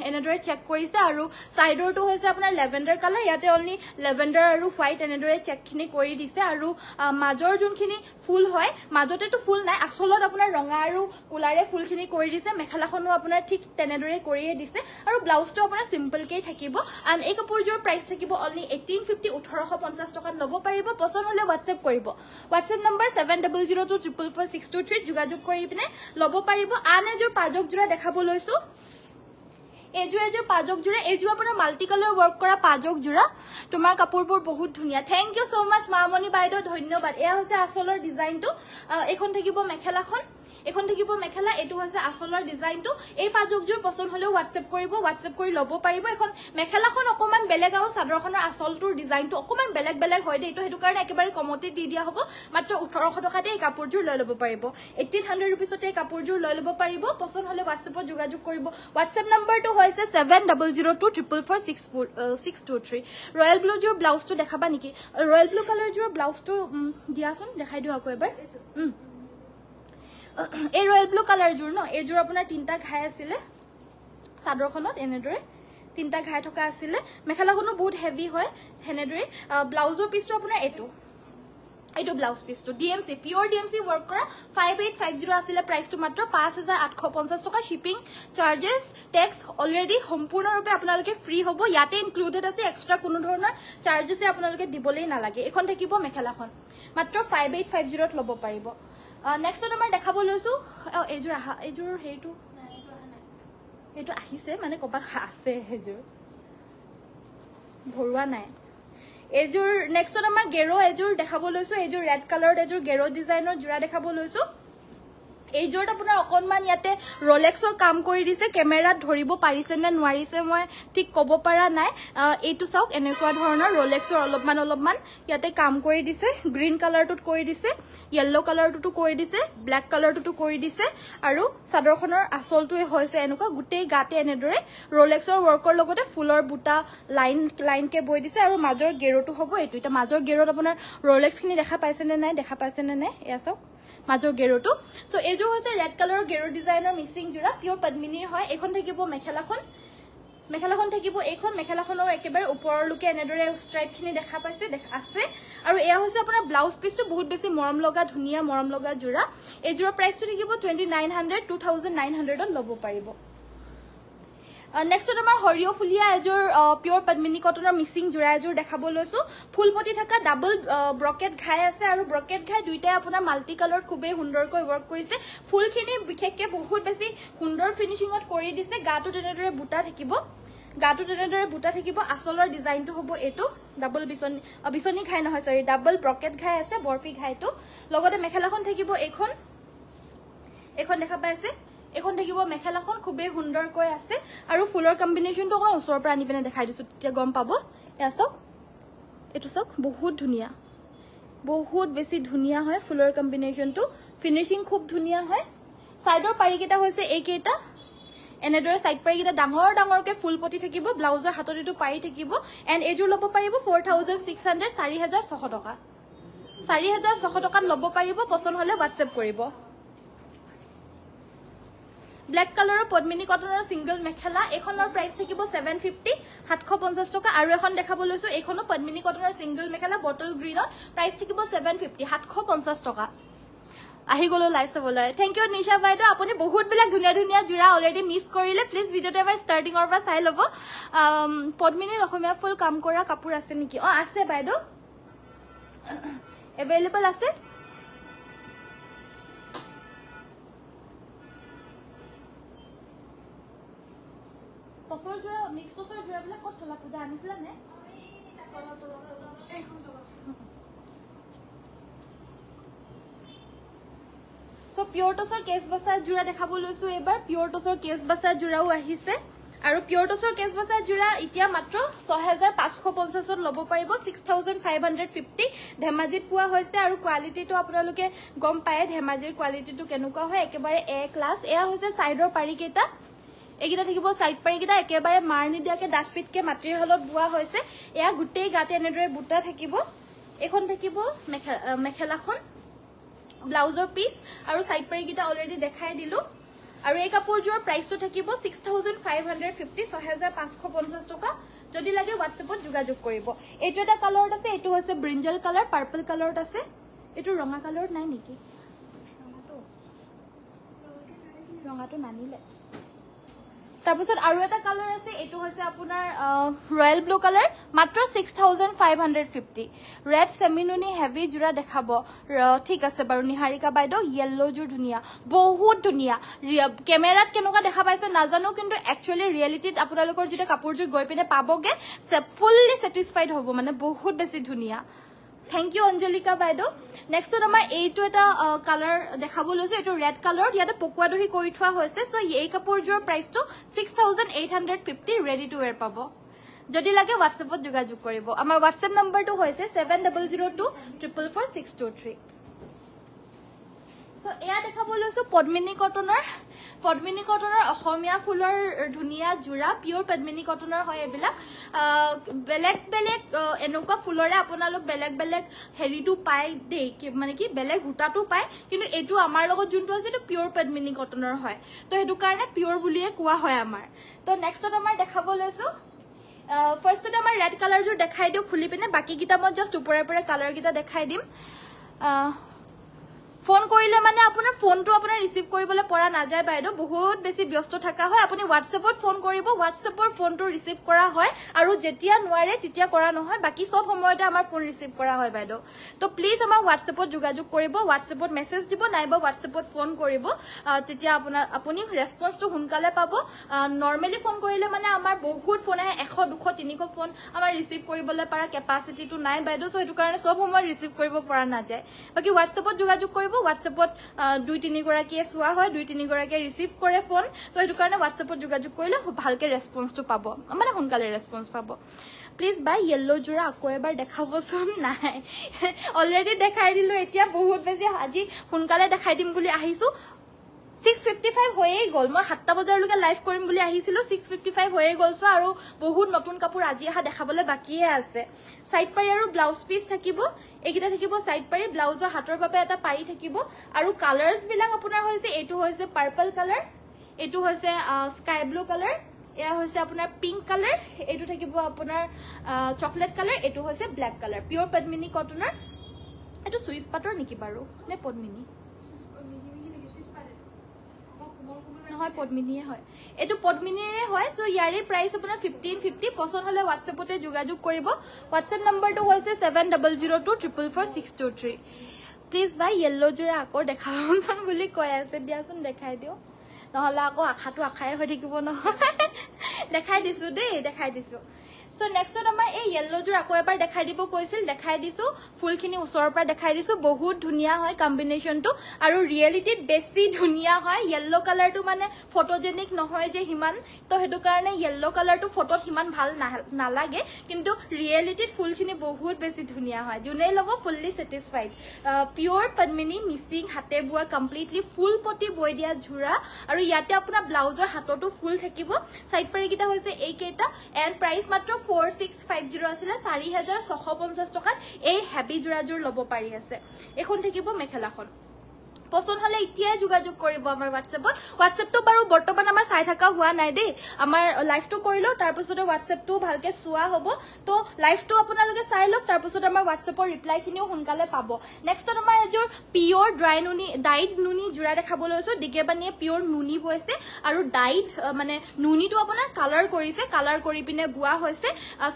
এনেদৰে চেক কৰিছে আৰু চাইডৰটো হৈছে আপোনাৰ লেভেণ্ডাৰ কালাৰ ইয়াতে অনলি লেভেণ্ডাৰ আৰু হোৱাইট এনে এনেদৰে চেকখিনি কৰি দিছে আৰু মাজৰ যোনখিনি ফুল হয় মাজতেতো ফুল নাই আচলত আপোনাৰ ৰঙা আৰু কোলাৰে ফুলখিনি কৰি দিছে মেখেলাখনো আপোনাৰ ঠিক তেনেদৰে কৰিয়ে দিছে আৰু ব্লাউজটো আপোনাৰ চিম্পলকেই থাকিব আন এই কাপোৰযোৰ প্ৰাইচ থাকিব অনলি এইটিন ফিফটি ওঠৰশ পঞ্চাছ টকাত ল'ব পাৰিব পচন্দ হ'লে হোৱাটছএপ কৰিব WhatsApp number seven double zero' two triple four six two থ্ৰীত যোগাযোগ কৰি পিনে ল'ব পাৰিব আন এযোৰ পাজক যোৰা দেখাব লৈছো এইযোৰ এযোৰ পাজক যোৰা এইযোৰ আপোনাৰ মাল্টি কালাৰ ৱৰ্ক কৰা পাজক যোৰা তোমাৰ কাপোৰবোৰ বহুত ধুনীয়া thank you so' much Mamoni বাইদেউ ধন্যবাদ এয়া হৈছে আচলৰ ডিজাইনটো এইখন থাকিব মেখেলাখন এখন থাকিব মেখেলা এইটো হৈছে আচলৰ ডিজাইনটো এই পাঁচকযোৰ পচন্দ হলেও হোৱাটছএপ কৰিব হোৱাটছএপ কৰি ল'ব পাৰিব এখন মেখেলাখন অকণমান বেলেগ আৰু চাদৰখনৰ আচলটোৰ ডিজাইনটো অকণমান বেলেগ বেলেগ হয় দেই এইটো কাৰণে একেবাৰে কমতে দি দিয়া হ'ব মাত্ৰ ওঠৰশ টকাতে এই কাপোৰযোৰ লৈ ল'ব পাৰিব এইটিন হাণ্ড্ৰেড ৰুপিছতে এই কাপোৰযোৰ লৈ ল'ব পাৰিব পচন্দ হ'লে হোৱাটছএপত যোগাযোগ কৰিব হোৱাটছএপ নম্বৰটো হৈছে seven double zero' two triple four six four six two three royal ব্লুযোৰ ব্লাউজটো দেখাবা নেকি ৰয়েল ব্লু কালাৰযোৰ ব্লাউজটো দিয়াচোন দেখাই দিওঁ আকৌ এবাৰ এই ৰয়েল ব্লু কালাৰযোৰ ন এইযোৰ আপোনাৰ তিনিটা ঘাই আছিলে চাদৰখনত এনেদৰে তিনিটা ঘাই থকা আছিলে মেখেলাখনো বহুত হেভি হয় সেনেদৰে ব্লাউজৰ পিচটো আপোনাৰ ব্লাউজ পিচটো D M C pure D M C work কৰা ফাইভ এইট ফাইভ জিৰ' আছিলে প্ৰাইচটো মাত্ৰ পাঁচ হাজাৰ আঠশ পঞ্চাছ টকা শ্বিপিং চাৰ্জেছ টেক্স অলৰেডি সম্পূৰ্ণৰূপে আপোনালোকে ফ্ৰী হ'ব ইয়াতে ইনক্লুডেড আছে এক্সট্ৰা কোনো ধৰণৰ চাৰ্জেছে আপোনালোকে দিবলৈ নালাগে এইখন থাকিব মেখেলাখন মাত্ৰ ফাইভ এইট ফাইভ জিৰ'ত ল'ব পাৰিব নেক্সট তোমাৰ দেখাব লৈছো এইযোৰ আহা এইযোৰ সেইটো সেইটো আহিছে মানে কৰবাত আছে সেইযোৰ ভৰোৱা নাই এইযোৰ নেক্সটত আমাৰ গেৰ' এযোৰ দেখাব লৈছো এইযোৰ ৰেড কালাৰত এযোৰ গেৰ' ডিজাইনৰ যোৰা দেখাব লৈছো এইযোৰত আপোনাৰ অকণমান ইয়াতে ৰলেক্সৰ কাম কৰি দিছে কেমেৰাত ধৰিব পাৰিছে নে নোৱাৰিছে মই ঠিক ক'ব পৰা নাই এইটো চাওক এনেকুৱা ধৰণৰ ৰলেক্সৰ অলপমান অলপমান ইয়াতে কাম কৰি দিছে গ্ৰীণ কালাৰটোত কৰি দিছে য়েল্ল' কালাৰটোতো কৰি দিছে ব্লেক কালাৰটোতো কৰি দিছে আৰু চাদৰখনৰ আচলটোৱে হৈছে এনেকুৱা গোটেই গাতে এনেদৰে ৰলেক্সৰ ৱৰ্কৰ লগতে ফুলৰ বুটা লাইন লাইনকে বৈ দিছে আৰু মাজৰ গেৰটো হ'ব এইটো এতিয়া মাজৰ গেৰত আপোনাৰ ৰলেক্সখিনি দেখা পাইছেনে নাই দেখা পাইছেনে নাই এয়া চাওক মাজৰ গেৰুটো চ' এইযোৰ হৈছে ৰেড কালাৰৰ গেৰু ডিজাইনৰ মিচিং যোৰা পিয়ৰ পদ্মিনীৰ হয় এইখন থাকিব মেখেলাখন মেখেলাখন থাকিব এইখন মেখেলাখনৰ একেবাৰে ওপৰলৈকে এনেদৰে ষ্ট্ৰাইপখিনি দেখা পাইছে আছে আৰু এয়া হৈছে আপোনাৰ ব্লাউজ পিচটো বহুত বেছি মৰম লগা ধুনীয়া মৰম লগা যোৰা এইযোৰৰ প্ৰাইচটো থাকিব twenty nine hundred two thousand nine হাণ্ড্ৰেডত ল'ব পাৰিব নেক্সটত আমাৰ সৰিয়হ ফুলীয়া এযোৰ পিয়ৰ পদ্মিনী কটনৰ মিচিং যোৰা এযোৰ দেখাব লৈছো ফুলপতি থকা ডাবল ব্ৰকেট ঘাই আছে আৰু ব্ৰকেট ঘাই দুইটাই আপোনাৰ মাল্টি কালাৰত খুবেই সুন্দৰকৈ ৱৰ্ক কৰিছে ফুলখিনি বিশেষকে বহুত বেছি সুন্দৰ ফিনিচিঙত কৰি দিছে গাটো তেনেদৰে বুটা থাকিব গাটো তেনেদৰে বুটা থাকিব আচলৰ ডিজাইনটো হ'ব এইটো ডাবল বিচনী বিচনী ঘাই নহয় চৰি ডাবল ব্ৰকেট ঘাই আছে বৰফি ঘাইটো লগতে মেখেলাখন থাকিব এইখন এইখন দেখা পাইছে এখন দেখিব মেখেলাখন খুবেই সুন্দৰকৈ আছে আৰু ফুলৰ কম্বিনেশ্যনটো অকণমান ওচৰৰ পৰা আনি পিনে দেখাই দিছোঁ তেতিয়া গম পাব এয়া চাওক এইটো চাওক বহুত ধুনীয়া বহুত বেছি ধুনীয়া হয় ফুলৰ কম্বিনেশ্যনটো ফিনিচিং খুব ধুনীয়া হয় চাইডৰ পাৰিকেইটা হৈছে এইকেইটা এনেদৰে চাইড পাৰিকেইটা ডাঙৰ ডাঙৰকৈ ফুল পতি থাকিব ব্লাউজৰ হাতত এইটো পাৰি থাকিব এণ্ড এইযোৰ ল'ব পাৰিব ফ'ৰ থাউজেণ্ড ছিক্স হাণ্ড্ৰেড চাৰি হাজাৰ ছশ টকা চাৰি হাজাৰ ছশ টকাত ল'ব পাৰিব পচন্দ হ'লে হোৱাটছএপ কৰিব ব্লেক কালারের পদ্মিনী কটনের সিঙ্গল মেখেলা এখনের প্রাইস থাকবে সেভেন ফিফটি সাতশো পঞ্চাশ টাকা আর এখন দেখাব লো এখনও পদ্মিনী কটনের সিঙ্গল মেখেলা বটল গ্রিনত প্রাইস থাকবে সেভেন ফিফটি সাতশো পঞ্চাশ টাকা আহি গলো লাইভ চাবলৈ থেংক ইউ নিশা বাইদেউ আপুনি বহুতবিলাক ধুনীয়া ধুনীয়া যোৰা অলৰেডি মিছ কৰিলে প্লিজ ভিডিঅ'টো এবাৰ ষ্টাৰ্টিঙৰ পৰা চাই ল'ব পদ্মিনীৰ অসমীয়া ফুল কাম কৰা কাপোৰ আছে নেকি অঁ আছে বাইদেউ এভেইলেবল আছে টচৰ যোৰা মিক্স টচৰ যোৰাবিলাক ক'ত থলা পূজা আনিছিলা নে পিয়ৰ টচৰ কেচ বচাৰ যোৰা দেখাব লৈছো এইবাৰ পিয়ৰ টচৰ কেচ বচাৰ যোৰাও আহিছে আৰু পিয়ৰ টচৰ কেচ বচাৰ যোৰা এতিয়া মাত্ৰ ছহেজাৰ পাঁচশ পঞ্চাছত ল'ব পাৰিব six thousand five hundred fifty ধেমাজিত পোৱা হৈছে আৰু কোৱালিটিটো আপোনালোকে গম পায়ে ধেমাজিৰ কোৱালিটিটো কেনেকুৱা হয় একেবাৰে এ ক্লাছ এয়া হৈছে চাইডৰ পাৰিকেইটা এইকেইটা থাকিব চাইড পাৰিকেইটা একেবাৰে মাৰ নিদিয়াকৈ ডাষ্টবিনকৈ মাটিৰ হলত বোৱা হৈছে এয়া গোটেই গাতে এনেদৰে বুটা থাকিব এখন থাকিব মেখেলাখন ব্লাউজৰ পিচ আৰু চাইড পাৰিকেইটা অলৰেডি দেখাই দিলোঁ আৰু এই কাপোৰযোৰৰ প্ৰাইচটো থাকিব six thousand five hundred fifty ছহেজাৰ পাঁচশ পঞ্চাছ টকা যদি লাগে হোৱাটছএপত যোগাযোগ কৰিব এইটো এটা কালাৰত আছে এইটো হৈছে ব্ৰিঞ্জল কালাৰ পাৰ্পল কালাৰত আছে এইটো ৰঙা কালাৰত নাই নেকি ৰঙাটো নানিলে তারপর আর একটা কালার আছে এইটা হচ্ছে আপনার রয়্যাল ব্লু কালার মাত্র six thousand five hundred fifty red সেমিনুনি হেভি জোড়া দেখাব ঠিক আছে বারো নিহারিকা বাইদেউ ইয়েলো জোড় ধুনিয়া বহুত ধুনিয়া কেমেরাত কেনকা দেখা পাইছে নাজানো কিন্তু একচুয়ালি রিয়েলিটিত আপনার যেটা কাপড় জোড় গে পাবগে ফুললি সেটিসফাইড হব মানে বহুত বেশি ধুনিয়া থেংক ইউ অঞ্জলিকা বাইদেউ নেক্সটত আমাৰ এইটো এটা কালাৰ দেখাব লৈছো এইটো ৰেড কালাৰত ইয়াতে পকোৱা দহি কৰি থোৱা হৈছে চ' এই কাপোৰযোৰৰ প্ৰাইচটো six thousand eight hundred fifty ready to wear পাব যদি লাগে হোৱাটছএপত যোগাযোগ কৰিব আমাৰ হোৱাটছএপ নম্বৰটো হৈছে seven double zero' two triple four six two three so এয়া দেখাব লৈছো পদ্মিনী কটনৰ পদ্মিনী কটনৰ অসমীয়া ফুলৰ ধুনীয়া যোৰা পিয়ৰ পদ্মিনী কটনৰ হয় এইবিলাক বেলেগ বেলেগ এনেকুৱা ফুলৰে আপোনালোক বেলেগ বেলেগ হেৰিটো পায় দেই মানে কি বেলেগ সূতাটো পায় কিন্তু এইটো আমাৰ লগত যোনটো আছে এইটো পিয়ৰ পদ্মিনী কটনৰ হয় তো সেইটো কাৰণে পিয়ৰ বুলিয়ে কোৱা হয় আমাৰ তো নেক্সটত আমাৰ দেখাব লৈছো ফাৰ্ষ্টত আমাৰ ৰেড কালাৰযোৰ দেখাই দিওঁ খুলি পিনে বাকীকেইটা মই জাষ্ট ওপৰে ওপৰে কালাৰকেইটা দেখাই দিম ফোন কৰিলে মানে আপোনাৰ ফোনটো আপোনাৰ ৰিসিভ কৰিবলৈ পৰা নাযায় বাইদেউ বহুত বেছি ব্যস্ত থকা হয় আপুনি হোৱাটছএপত ফোন কৰিব হোৱাটছএপৰ ফোনটো ৰিচিভ কৰা হয় আৰু যেতিয়া নোৱাৰে তেতিয়া কৰা নহয় বাকী সব সময়তে আমাৰ ফোন ৰিচিভ কৰা হয় বাইদেউ তো প্লিজ আমাৰ হোৱাটছএপত যোগাযোগ কৰিব হোৱাটছএপত মেছেজ দিব নাইবা হোৱাটছএপত ফোন কৰিব তেতিয়া আপোনাৰ আপুনি ৰেছপন্সটো সোনকালে পাব নৰ্মেলি ফোন কৰিলে মানে আমাৰ বহুত ফোন আহে এশ দুশ তিনিশ ফোন আমাৰ ৰিচিভ কৰিবলৈ পৰা কেপাচিটিটো নাই বাইদেউ সেইটো কাৰণে সব সময়ত ৰিচিভ কৰিব পৰা নাযায় বাকী হোৱাটছএপত যোগাযোগ কৰিব হোৱাটছএপত দুই তিনিগৰাকীয়ে চোৱা হয় দুই তিনিগৰাকীয়ে ৰিচিভ কৰে ফোন তো সেইটো কাৰণে হোৱাটছএপত যোগাযোগ কৰিলে ভালকৈ ৰেছপঞ্চটো পাব মানে সোনকালে ৰেছপঞ্চ পাব প্লিজ বাই য়েল্ল' যোৰা আকৌ এবাৰ দেখাবচোন নাই অলৰেডি দেখাই দিলোঁ এতিয়া বহুত বেছি আজি সোনকালে দেখাই দিম বুলি আহিছোঁ ছিক্স ফিফটি ফাইভ হৈয়েই গ'ল মই সাতটা বজালৈকে লাইভ কৰিম বুলি আহিছিলোঁ ছিক্স ফিফটি ফাইভ হৈয়ে গ'ল চ' আৰু বহুত নতুন কাপোৰ আজি অহা দেখাবলৈ বাকীয়ে আছে ছাইড পাৰি আৰু ব্লাউজ পিচ থাকিব এইকেইটা থাকিব ছাইড পাৰি ব্লাউজৰ হাতৰ বাবে এটা পাৰি থাকিব আৰু কালাৰ্ছবিলাক আপোনাৰ হৈছে এইটো হৈছে পাৰ্পল কালাৰ এইটো হৈছে স্কাই ব্লু কালাৰ এয়া হৈছে আপোনাৰ পিংক কালাৰ এইটো থাকিব আপোনাৰ চকলেট কালাৰ এইটো হৈছে ব্লেক কালাৰ পিয়ৰ পদ্মিনী কটনৰ এইটো চুইচ পাটৰ নেকি বাৰু নে পদ্মিনী নহয় পদ্মিনীয়ে হয় এইটো পদ্মিনীৰে হয় চ' ইয়াৰে প্ৰাইচ আপোনাৰ ফিফটিন ফিফটি পচন্দ হ'লে হোৱাটছএপতে যোগাযোগ কৰিব হোৱাটছএপ নম্বৰটো হৈছে seven double zero' two triple four six two three please বাই য়েল্ল' যোৰা আকৌ দেখাবচোন বুলি কৈ আছে দিয়াচোন দেখাই দিওঁ নহ'লে আকৌ আশাটো আশাই হৈ থাকিব নহয় দেখাই দিছোঁ দেই দেখাই দিছোঁ সো নেক্সট আমাৰ এই য়েল্ল'জোৰ আকৌ এবাৰ দেখাই দিব কৈছিল দেখাই দিছো ফুলখিনি ওচৰৰ পৰা দেখাই দিছো বহুত ধুনীয়া হয় কম্বিনেশ্যনটো আৰু ৰিয়েলিটিত বেছি ধুনীয়া হয় য়েল্ল' কালাৰটো মানে ফটোজেনিক নহয় যে সিমান তো সেইটো কাৰণে য়েল্ল' কালাৰটো ফটোত সিমান ভাল নালাগে কিন্তু ৰিয়েলিটিত ফুলখিনি বহুত বেছি ধুনীয়া হয় যোনে ল'ব fully satisfied pure Padmini Mising হাতে বোৱা কমপ্লিটলি ফুল পতি বৈ দিয়া যোৰা আৰু ইয়াতে আপোনাৰ ব্লাউজৰ হাততো ফুল থাকিব চাইড পাৰিকেইটা হৈছে এইকেইটা এণ্ড প্ৰাইচ মাত্ৰ ফ'ৰ ছিক্স ফাইভ জিৰ' আছিলে চাৰি হাজাৰ ছশ পঞ্চাছ টকাত এই হেবি যোৰাযোৰ ল'ব পাৰি আছে এইখন থাকিব মেখেলাখন পচন্দ হলে এতিয়াই যোগাযোগ কৰিব আমাৰ হোৱাটছএপত হোৱাটছএপটো বাৰু বৰ্তমান আমাৰ চাই থকা হোৱা নাই দেই আমাৰ লাইভটো কৰিলোঁ তাৰপিছতে হোৱাটছএপটো ভালকে চোৱা হ'ব তো লাইভটো আপোনালোকে চাই লওক তাৰপিছত আমাৰ হোৱাটছএপৰ ৰিপ্লাইখিনিও সোনকালে পাব নেক্সটত আমাৰ এযোৰ পিয়ৰ ড্ৰাই নুনি ডাইড নুনি যোৰা দেখাবলৈ লৈছোঁ ডিগে পানীয়ে পিয়ৰ নুনি বৈছে আৰু ডাইড মানে নুনিটো আপোনাৰ কালাৰ কৰিছে কালাৰ কৰি পিনে বোৱা হৈছে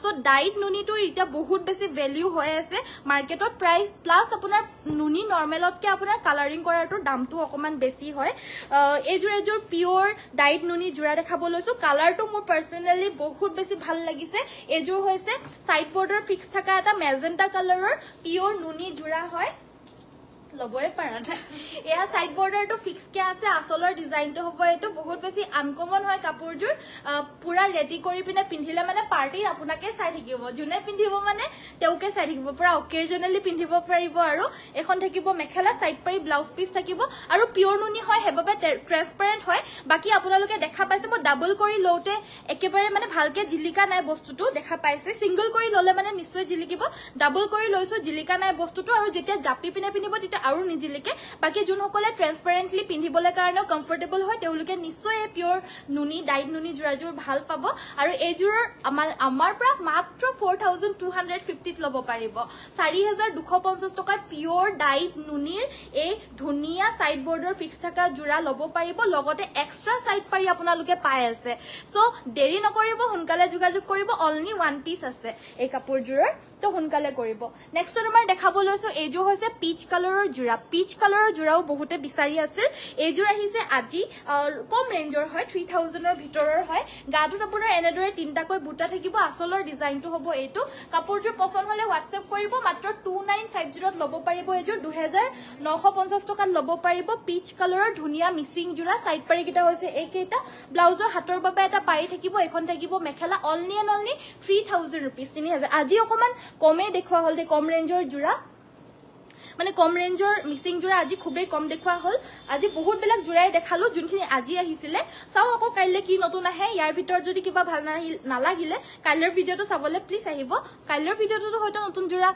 চ' ডাইড নুনিটোৰ এতিয়া বহুত বেছি ভেলিউ হৈ আছে মাৰ্কেটত প্ৰাইচ প্লাছ আপোনাৰ নুনি নৰ্মেলতকে আপোনাৰ কালাৰিং কৰা কালাৰটো দামটো অকমান বেছি হয় এইযোৰ এযোৰ পিয়ৰ ডাইট নুনি যোৰা দেখাব লৈছো কালাৰটো মোৰ পাৰ্চনেলি বহুত বেছি ভাল লাগিছে এইযোৰ হৈছে চাইড বৰ্ডৰ ফিক্স থকা এটা মেজেণ্টা কালাৰৰ পিয়ৰ নুনি যোৰা হয় লবই পাৰা নাই এয়া চাইড বৰ্ডাৰটো ফিক্সকে আছে আচলৰ ডিজাইনটো হব এইটো বহুত বেছি আনকমন হয় কাপোৰযোৰ পুৰা ৰেডি কৰি পিনে পিন্ধিলে মানে পাৰ্টিত আপোনাকে চাই থাকিব যোনে পিন্ধিব মানে তেওঁকে চাই থাকিব পৰা অকেজনেলি পিন্ধিব পাৰিব আৰু এখন থাকিব মেখেলা চাইড পাৰি ব্লাউজ পিচ থাকিব আৰু পিয়ৰ নুনি হয় সেইবাবে ট্ৰেন্সপেৰেণ্ট হয় বাকী আপোনালোকে দেখা পাইছে মই ডাবল কৰি লওঁতে একেবাৰে মানে ভালকে জিলিকা নাই বস্তুটো দেখা পাইছে চিংগল কৰি ললে মানে নিশ্চয় জিলিকিব ডাবল কৰি লৈছো জিলিকা নাই বস্তুটো আৰু যেতিয়া জাপি পিনে পিন্ধিব তেতিয়া আৰু নিজিলিকে বাকী যোনসকলে ট্ৰেন্সপেৰেণ্টলি পিন্ধিবলৈ কাৰণেও কমফৰ্টেবল হয় তেওঁলোকে নিশ্চয় এই পিয়ৰ নুনি ডাইট নুনি যোৰাযোৰ ভাল পাব আৰু এইযোৰৰ আমাৰ আমাৰ পৰা মাত্ৰ ফ'ৰ থাউজেণ্ড টু হাণ্ড্ৰেড ফিফটিত ল'ব পাৰিব চাৰি হাজাৰ দুশ পঞ্চাছ টকাত পিয়ৰ ডাইট নুনিৰ এই ধুনীয়া ছাইড বৰ্ডৰ ফিক্স থকা যোৰা ল'ব পাৰিব লগতে এক্সট্ৰা চাইড পাৰি আপোনালোকে পাই আছে চ' দেৰি নকৰিব সোনকালে যোগাযোগ কৰিব অলনি ওৱান পিচ আছে এই কাপোৰযোৰৰ ত' সোনকালে কৰিব নেক্সটত আমাৰ দেখাব লৈছো এইযোৰ হৈছে পিচ কালাৰৰ জোড়া পিচ কালাৰৰ জোড়াও বহুতে বিচাৰি আছে এইজোৰ আহিছে আজি কম ৰেঞ্জৰ হয় থ্ৰি থাউজেন্ডৰ ভিতৰৰ হয় গাটোত আপোনাৰ এনেদৰে তিনিটাকৈ বুটা থাকিব আচলৰ ডিজাইনটো হ'ব এইটো কাপোৰযোৰ পচন্দ হলে হোৱাটছএপ কৰিব মাত্ৰ টু নাইন ফাইভ জিৰ'ত ল'ব পাৰিব এইযোৰ দুহেজাৰ নশ পঞ্চাছ টকাত ল'ব পাৰিব পিচ কালাৰৰ ধুনীয়া মিচিং জোৰা চাইড পাৰিকেইটা হৈছে এইকেইটা ব্লাউজৰ হাতৰ বাবে এটা পাৰি থাকিব এখন থাকিব mekhela only and only three thousand rupees তিনি হাজাৰ আজি অকণমান কমেই দেখুওৱা হ'ল দেই কম ৰেঞ্জৰ যোৰা মানে কম ৰেঞ্জৰ মিচিং যোৰা আজি খুবেই কম দেখুওৱা হল আজি বহুতবিলাক যোৰাই দেখালো যোনখিনি আজি আহিছিলে চাওঁ আকৌ কাইলৈ কি নতুন আহে ইয়াৰ ভিতৰত যদি কিবা ভাল নালাগিলে কাইলৈৰ ভিডিঅটো চাবলৈ প্লিজ আহিব কাইলৈৰ ভিডিঅটো হয়তো নতুন যোৰা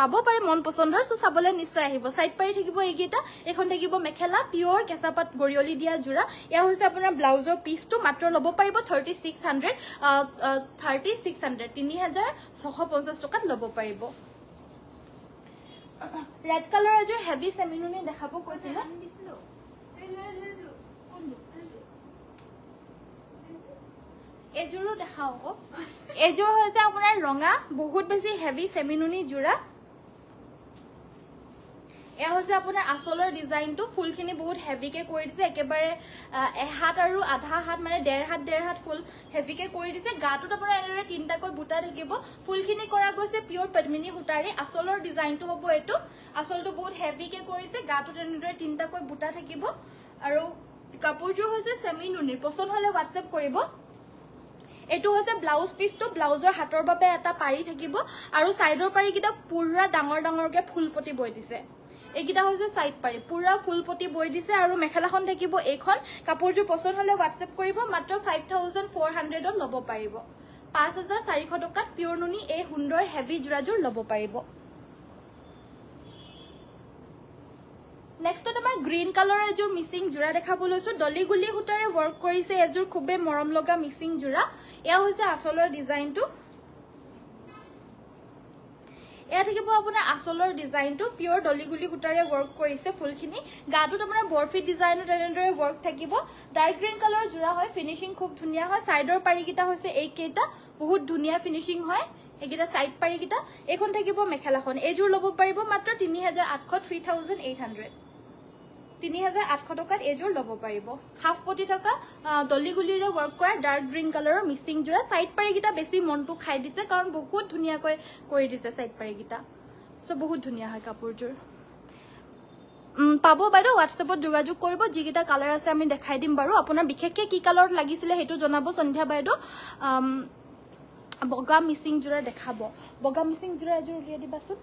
পাব পাৰে মন পচন্দৰ চ' চাবলৈ নিশ্চয় আহিব চাইড পাৰি থাকিব এইকেইটা এইখন থাকিব মেখেলা পিয়ৰ কেঁচাপাত গৰিয়লি দিয়া যোৰা এয়া হৈছে আপোনাৰ ব্লাউজৰ পিচটো মাত্ৰ ল'ব পাৰিব thirty six hundred thirty six hundred তিনি হাজাৰ ছশ পঞ্চাছ টকাত ল'ব পাৰিব ৰেড কালাৰ এযোৰ হেভি চেমিনুনি দেখাব কৈছিল এযোৰো দেখাওঁ আকৌ এযোৰ হৈছে আপোনাৰ ৰঙা বহুত বেছি হেভি চেমিনুনি যোৰা হৈছে আপোনাৰ আচলৰ ডিজাইনটো ফুলখিনি বহুত হেভিকৈ কৰি দিছে একেবাৰে এহাত আৰু আধা হাত মানে ডেৰ হাত ডেৰ হাত ফুল হেভিকৈ কৰি দিছে গাটোত আপোনাৰ এনেদৰে তিনিটাকৈ বুটা থাকিব ফুলখিনি কৰা গৈছে পিয়ৰ পদ্মিনী সূতাৰে আচলৰ ডিজাইনটো হ'ব এইটো আচলটো বহুত হেভিকৈ কৰিছে গাটোত এনেদৰে তিনিটাকৈ বুটা থাকিব আৰু কাপোৰযোৰ হৈছে চেমি নুনিৰ পচন্দ হ'লে হোৱাটছএপ কৰিব এইটো হৈছে ব্লাউজ পিচটো ব্লাউজৰ হাতৰ বাবে এটা পাৰি থাকিব আৰু চাইডৰ পাৰিকেইটা পুৰা ডাঙৰ ডাঙৰকে ফুলপতি বৈ দিছে এইকেইটা হৈছে চাইড পাৰি পুৰা ফুলপতি বৈ দিছে আৰু মেখেলাখন থাকিব এইখন কাপোৰযোৰ পচন্দ হলে হোৱাটছএপ কৰিব মাত্ৰ ফাইভ থাউজেণ্ড ফ'ৰ হাণ্ড্ৰেডত ল'ব পাৰিব পাঁচ হাজাৰ চাৰিশ টকাত পিয়ৰ নুনি এই সুন্দৰ হেভি যোৰাযোৰ ল'ব পাৰিব নেক্সটত আমাৰ গ্ৰীণ কালাৰৰ এযোৰ মিচিং যোৰা দেখাব লৈছো ডলি গুলি সূতাৰে ৱৰ্ক কৰিছে এযোৰ খুবেই মৰম লগা মিচিং যোৰা এয়া হৈছে আচলৰ ডিজাইনটো এয়া থাকিব আপোনাৰ আচলৰ ডিজাইনটো পিয়ৰ ডলি গুলি সূতাৰে ৱৰ্ক কৰিছে ফুলখিনি গাটোত আপোনাৰ বৰফি ডিজাইনো তেনেদৰে ৱৰ্ক থাকিব ডাৰ্ক গ্ৰীণ কালাৰ যোৰা হয় ফিনিচিং খুব ধুনীয়া হয় চাইডৰ পাৰিকেইটা হৈছে এইকেইটা বহুত ধুনীয়া ফিনিচিং হয় এইকেইটা চাইড পাৰিকেইটা এইখন থাকিব মেখেলাখন এইযোৰ ল'ব পাৰিব মাত্ৰ তিনি হাজাৰ আঠশ থ্ৰী থাউজেণ্ড এইট হাণ্ড্ৰেড তিনি হাজাৰ আঠশ টকাত এইযোৰ ল'ব পাৰিব হাফ পতি থকা দলিগুলিৰে ৱৰ্ক কৰা ডাৰ্ক গ্ৰীণ কালাৰৰ মিচিং যোৰা চাইড পাৰিকেইটা বেছি মনটো খাই দিছে কাৰণ বহুত ধুনীয়াকৈ কৰি দিছে চাইড পাৰিকেইটা চ' বহুত ধুনীয়া হয় কাপোৰযোৰ পাব বাইদেউ হোৱাটছএপত যোগাযোগ কৰিব যিকেইটা কালাৰ আছে আমি দেখাই দিম বাৰু আপোনাৰ বিশেষকৈ কি কালাৰত লাগিছিলে সেইটো জনাব সন্ধ্যা বাইদেউ বগা মিচিং যোৰা দেখাব বগা মিচিং যোৰা এযোৰ উলিয়াই দিবাচোন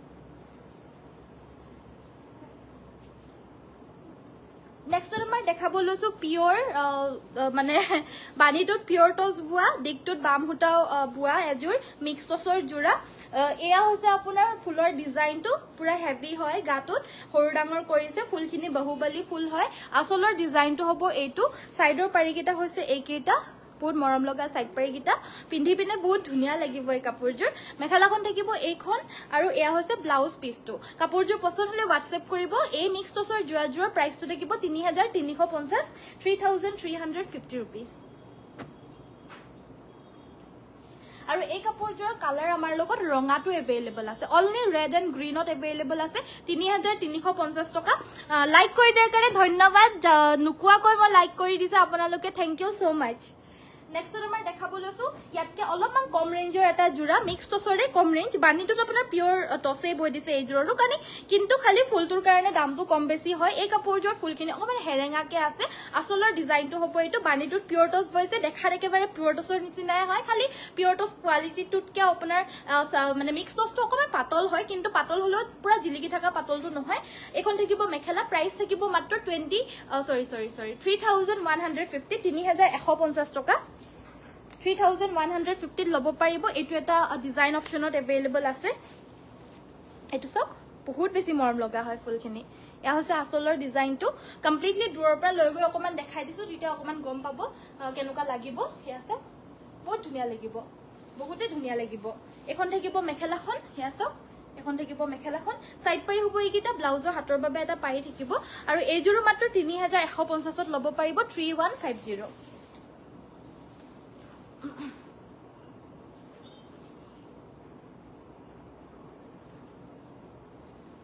নেক্সট আমাৰ দেখাব লৈছো পিয়ৰ মানে বাণীটোত পিয়ৰ টচ বোৱা ডিগটোত বাম সূতা বোৱা এযোৰ মিক্স টচৰ যোৰা এয়া হৈছে আপোনাৰ ফুলৰ ডিজাইনটো পুৰা হেভি হয় গাটোত সৰু ডাঙৰ কৰিছে ফুলখিনি বাহুবালি ফুল হয় আচলৰ ডিজাইনটো হব এইটো চাইডৰ পাৰিকেইটা হৈছে এইকেইটা বহুত মৰম লগা চাইড পাৰিকেইটা পিন্ধি পিনে বহুত ধুনীয়া লাগিব এই কাপোৰযোৰ মেখেলাখন থাকিব এইখন আৰু এয়া হৈছে ব্লাউজ পিচটো কাপোৰযোৰ পচন্দ হলে হোৱাটছএপ কৰিব এই মিক্স টচৰ যোৰাযোৰৰ প্ৰাইচটো থাকিব তিনি হাজাৰ তিনিশ পঞ্চাছ থ্ৰী আৰু এই কাপোৰযোৰৰ কালাৰ আমাৰ লগত ৰঙাটো এভেইলেবল আছে অনলি ৰেড এণ্ড গ্ৰীণত এভেইলেবল আছে তিনি হাজাৰ তিনিশ পঞ্চাছ টকা লাইক কৰি দিয়াৰ কাৰণে ধন্যবাদ নোকোৱাকৈ মই লাইক কৰি দিছো আপোনালোকে thank you so' much next আমাৰ দেখাব লৈছো ইয়াতকে অলপমান কম ৰেঞ্জৰ এটা যোৰা মিক্স টচৰে কম ৰেঞ্জ বানীটোত আপোনাৰ পিয়ৰ টচেই বৈ দিছে এই যোৰৰো কাৰণে কিন্তু খালি ফুলটোৰ কাৰণে দামটো কম বেছি হয় এই কাপোৰযোৰ ফুলখিনি অকমান হেৰেঙাকে আছে আচলৰ ডিজাইনটো হব এইটো বানীটোত পিয়ৰ টচ বৈছে দেখাত একেবাৰে পিয়ৰ টচৰ নিচিনাই হয় খালি পিয়ৰ টচ কোৱালিটিটোতকে আপোনাৰ মানে মিক্স টচটো অকমান পাতল হয় কিন্তু পাতল হলেও পুৰা জিলিকি থকা পাতলটো নহয় এইখন থাকিব মেখেলা প্ৰাইচ থাকিব মাত্ৰ twenty sorry sorry sorry three thousand one hundred fifty তিনি হাজাৰ এশ পঞ্চাছ টকা 3150 ল'ব পাৰিব এটো এটা আছে এটো সব বহুত বেছি মৰম লগা হয় ফুলখিনি এয়া হৈছে আচলৰ ডিজাইনটো কমপ্লিটলি দূৰৰ পৰা লৈ গৈ অকণমান দেখাই দিছো তেতিয়া অকণমান গম পাব কেনেকুৱা লাগিব সেয়া চাওক বহুত ধুনীয়া লাগিব বহুতে ধুনীয়া লাগিব এখন থাকিব মেখেলাখন সেয়া চাওক এখন থাকিব মেখেলাখন চাইড পাৰি হ'ব এইকেইটা ব্লাউজৰ হাতৰ বাবে এটা পাৰি থাকিব আৰু এইযোৰো মাত্ৰ তিনি হাজাৰ এশ পঞ্চাছত ল'ব পাৰিব three one five zero'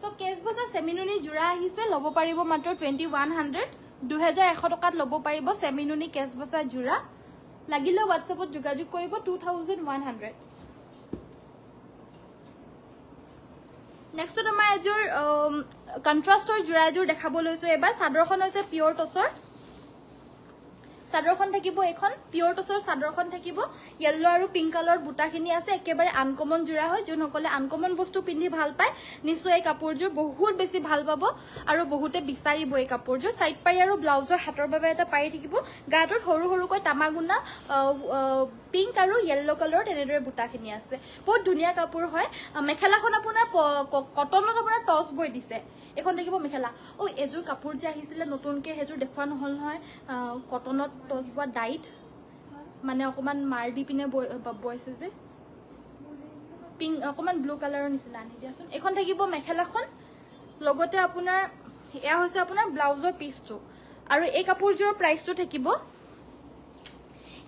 so কেজবজা সেমিনুনি জুড়া আহিছে লব পারিব মাত্র 2100 টকাত লব পারিব সেমিনুনি কেজবজা জুড়া লাগিলে WhatsAppত যোগাযোগ করিব 2100 নেক্সট আমার এজোর কন্ট্রাস্টর জোড়া এজোর দেখাব লো এবার চাদরখন হয়েছে পিওর টসর চাদৰখন থাকিব এইখন পিয়ৰ টচৰ চাদৰখন থাকিব য়েল্ল' আৰু পিংক কালাৰৰ বুটাখিনি আছে একেবাৰে আনকমন যোৰা হয় যোনসকলে আনকমন বস্তু পিন্ধি ভাল পায় নিশ্চয় এই কাপোৰযোৰ বহুত বেছি ভাল পাব আৰু বহুতে বিচাৰিব এই কাপোৰযোৰ চাইড পাৰি আৰু ব্লাউজৰ হাতৰ বাবে এটা পাৰি থাকিব গাটোত সৰু সৰুকৈ তামাগুণা পিংক আৰু য়েল্ল' কালাৰৰ তেনেদৰে বুটাখিনি আছে বহুত ধুনীয়া কাপোৰ হয় মেখেলাখন আপোনাৰ কটনত আপোনাৰ টচ বৈ দিছে এইখন থাকিব মেখেলা অ' এযোৰ কাপোৰ যে আহিছিলে নতুনকৈ সেইযোৰ দেখুওৱা নহ'ল নহয় কটনত টচ বোৱা ডাইট মানে অকণমান মাৰ দি পিনে বৈছে যে পিংক অকণমান ব্লু কালাৰৰ নিচিনা আনি দিয়াচোন এইখন থাকিব মেখেলাখন লগতে আপোনাৰ এয়া হৈছে আপোনাৰ ব্লাউজৰ পিচটো আৰু এই কাপোৰযোৰৰ প্ৰাইচটো থাকিব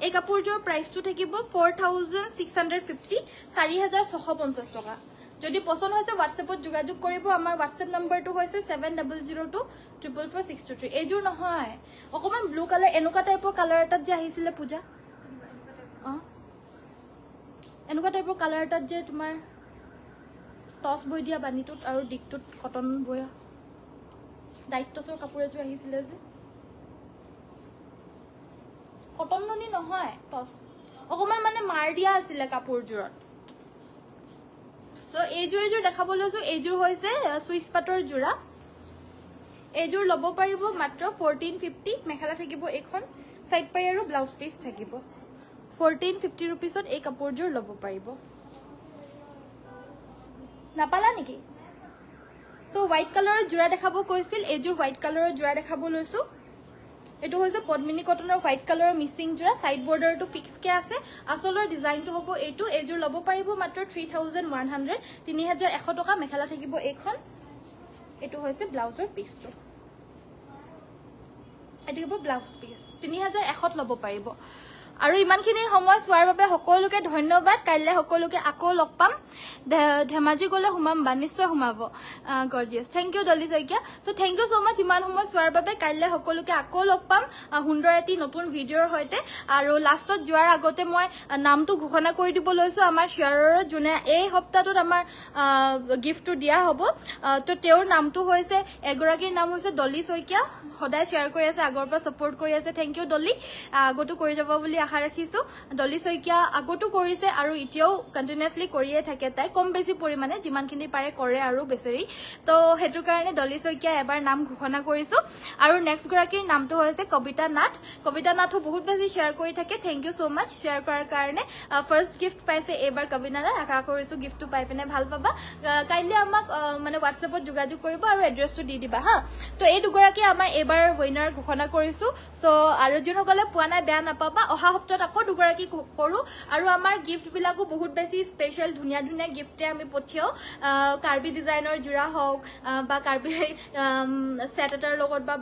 এই কাপোৰ জোৰ প্ৰাইচটো থাকিব 4650 4650 টকা যদি পছন্দ হয় WhatsAppত যোগাযোগ কৰিব আমাৰ WhatsApp নম্বৰটো হৈছে 7002444623 এই জোৰ নহয় অকমান ব্লু কালৰ এনুকা টাইপৰ কালৰ এটা যে আহিছিলে পূজা অ এনুকা টাইপৰ কালৰ এটা যে তোমাৰ টস বই দিয়া বানিটোত আৰু ডিকটোত কটন বই দায়িত্বসৰ কাপোৰ এযোৰ আহিছিলে যে কটন ননী নহয় টচ অকমান মানে মাৰ দিয়া আছিলে কাপোৰযোৰত চ' এইযোৰ এইযোৰ দেখাব লৈছো এইযোৰ হৈছে চুইচ পাটৰ যোৰা এইযোৰ ল'ব পাৰিব মাত্ৰ ফৰ্টিন ফিফটি মেখেলা থাকিব এইখন চাইড পাৰি আৰু ব্লাউজ পিচ থাকিব ফৰ্টিন ফিফটি ৰুপিছত এই কাপোৰযোৰ ল'ব পাৰিব নাপালা নেকি চ' হোৱাইট কালাৰৰ যোৰা দেখাব কৈছিল এইযোৰ হোৱাইট কালাৰৰ যোৰা দেখাব লৈছো এইটো হৈছে পদ্মিনী কটনৰ হোৱাইট কালাৰৰ মিচিং যোৰা চাইড বৰ্ডাৰটো ফিক্সকৈ আছে আচলৰ ডিজাইনটো হ'ব এইটো এইযোৰ ল'ব পাৰিব মাত্ৰ থ্ৰী থাউজেণ্ড ওৱান হাণ্ড্ৰেড তিনি হাজাৰ এশ টকা মেখেলা থাকিব এইখন এইটো হৈছে ব্লাউজৰ পিচটো এইটো হ'ব ব্লাউজ পিচ তিনি হাজাৰ এশত ল'ব পাৰিব আৰু ইমানখিনি সময় চোৱাৰ বাবে সকলোকে ধন্যবাদ কাইলৈ সকলোকে আকৌ লগ পাম ধেমাজি গ'লে সোমাম বাণিজ্য সোমাব gorgeous thank you Doli Saikia so' thank you so' much ইমান সময় চোৱাৰ বাবে কাইলৈ সকলোকে আকৌ লগ পাম সুন্দৰ এটি নতুন ভিডিঅ'ৰ সৈতে আৰু লাষ্টত যোৱাৰ আগতে মই নামটো ঘোষণা কৰি দিব লৈছো আমাৰ শ্বেয়াৰৰত যোনে এই সপ্তাহটোত আমাৰ গিফ্টটো দিয়া হ'ব ত' তেওঁৰ নামটো হৈছে এগৰাকীৰ নাম হৈছে দলি শইকীয়া সদায় শ্বেয়াৰ কৰি আছে আগৰ পৰা ছাপৰ্ট কৰি আছে থেংক ইউ দলি আগতো কৰি যাব বুলি আশা ৰাখিছো ডলি শইকীয়া আগতো কৰিছে আৰু এতিয়াও কণ্টিনিউছলি কৰিয়ে থাকে তাই কম বেছি পৰিমাণে যিমানখিনি পাৰে কৰে আৰু বেছেৰি তো সেইটোৰ কাৰণে ডলি শইকীয়া এবাৰ নাম ঘোষণা কৰিছো আৰু নেক্সট গৰাকীৰ নামটো হৈছে কবিতা নাথ কবিতা নাথো বহুত বেছি শ্বেয়াৰ কৰি থাকে thank you so' much share কৰাৰ কাৰণে ফাৰ্ষ্ট গিফ্ট পাইছে এইবাৰ কবিতা নাথ আশা কৰিছো গিফ্টটো পাই পিনে ভাল পাবা কাইলৈ আমাক মানে হোৱাটছএপত যোগাযোগ কৰিব আৰু এড্ৰেছটো দি দিবা হা তো এই দুগৰাকী আমাৰ এইবাৰ উইনাৰ ঘোষণা কৰিছো চ' আৰু যোনসকলে পোৱা নাই বেয়া নাপাবা অহা সপ্তাহত আকৌ দুগৰাকী কৰোঁ আৰু আমাৰ গিফ্টবিলাকো বহুত বেছি স্পেচিয়েল ধুনীয়া ধুনীয়া গিফ্টে আমি পঠিয়াওঁ কাৰ্বি ডিজাইনৰ যোৰা হওক বা কাৰ্বি ছেট এটাৰ লগত বা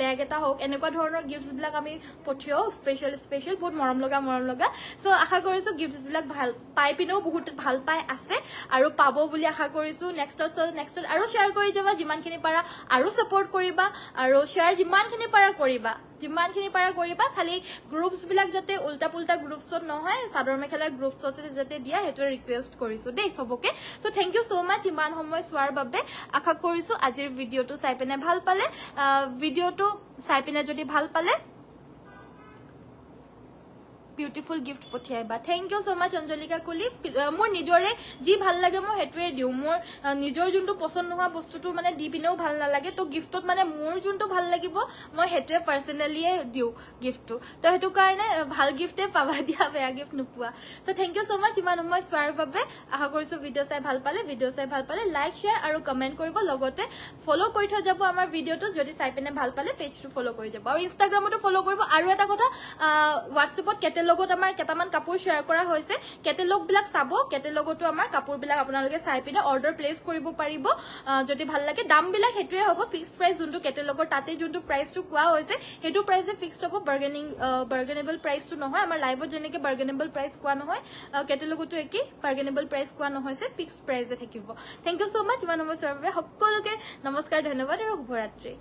বেগ এটা হওক এনেকুৱা ধৰণৰ গিফ্টছবিলাক আমি পঠিয়াওঁ স্পেচিয়েল স্পেচিয়েল বহুত মৰম লগা মৰম লগা চ' আশা কৰিছোঁ গিফ্টছবিলাক ভাল পাই পিনেও বহুত ভাল পাই আছে আৰু পাব বুলি আশা কৰিছোঁ নেক্সটত নেক্সটত আৰু শ্বেয়াৰ কৰি যাবা যিমানখিনি পাৰা আৰু চাপৰ্ট কৰিবা আৰু শ্বেয়াৰ যিমানখিনি পাৰা কৰিবা যিমানখিনি পাৰা কৰিবা খালি গ্ৰুপছবিলাক যাতে উল্টা পুল্টা গ্ৰুপসত নহয় চাদৰ মেখেলাৰ গ্ৰুপসত যাতে দিয়া সেটো ৰিকুৱেষ্ট কৰিছো দেই সবকে so thank you so much ইমান সময় বাবে আশা কৰিছো আজিৰ ভিডিঅ'টো চাই পেনে ভাল পালে ভিডিঅ'টো চাই পেনে যদি ভাল পালে বিউটিফুল গিফট পঠিয়াই বা thank you so' much Anjalika কুলি মোৰ নিজৰে যি ভাল লাগে মই সেইটোৱে দিওঁ মোৰ নিজৰ যোনটো পচন্দ নোহোৱা বস্তুটো মানে দি পিনেও ভাল নালাগে ত' গিফ্টত মানে মোৰ যোনটো ভাল লাগিব মই সেইটোৱে পাৰ্চনেলিয়ে দিওঁ গিফ্টটো ত' সেইটো কাৰণে ভাল গিফ্টেই পাবা দিয়া বেয়া গিফ্ট নোপোৱা চ' থেংক ইউ চ' মাছ ইমান সময় চোৱাৰ বাবে আশা কৰিছোঁ ভিডিঅ' চাই ভাল পালে ভিডিঅ' চাই ভাল পালে লাইক শ্বেয়াৰ আৰু কমেণ্ট কৰিব লগতে ফ'ল' কৰি থৈ যাব আমাৰ ভিডিঅ'টো যদি চাই পিনে ভাল পালে পেজটো ফ'ল' কৰি যাব আৰু ইনষ্টাগ্ৰামতো ফ'ল' কৰিব আৰু এটা কথা হোৱাটছএপত কেটেল কেটেলগত আমাৰ কেইটামান কাপোৰ শ্বেয়াৰ কৰা হৈছে কেটেলগবিলাক চাব কেটেলগতো আমাৰ কাপোৰবিলাক আপোনালোকে চাই পিনে অৰ্ডাৰ প্লেচ কৰিব পাৰিব যদি ভাল লাগে দামবিলাক সেইটোৱে হ'ব ফিক্স প্ৰাইচ যোনটো কেটেলগৰ তাতে যোনটো প্ৰাইচটো কোৱা হৈছে সেইটো প্ৰাইচে ফিক্স হ'ব বাৰ্গেনিং বাৰ্গেনেবল প্ৰাইচটো নহয় আমাৰ লাইভত যেনেকৈ বাৰ্গেনেবল প্ৰাইচ কোৱা নহয় কেটেলগতো একেই বাৰ্গেনেবল প্ৰাইচ কোৱা নহৈছে ফিক্সড প্ৰাইচে থাকিব থেংক ইউ চ' মাছ ইমান সময় চোৱাৰ বাবে সকলোকে নমস্কাৰ ধন্যবাদ আৰু শুভৰাত্ৰি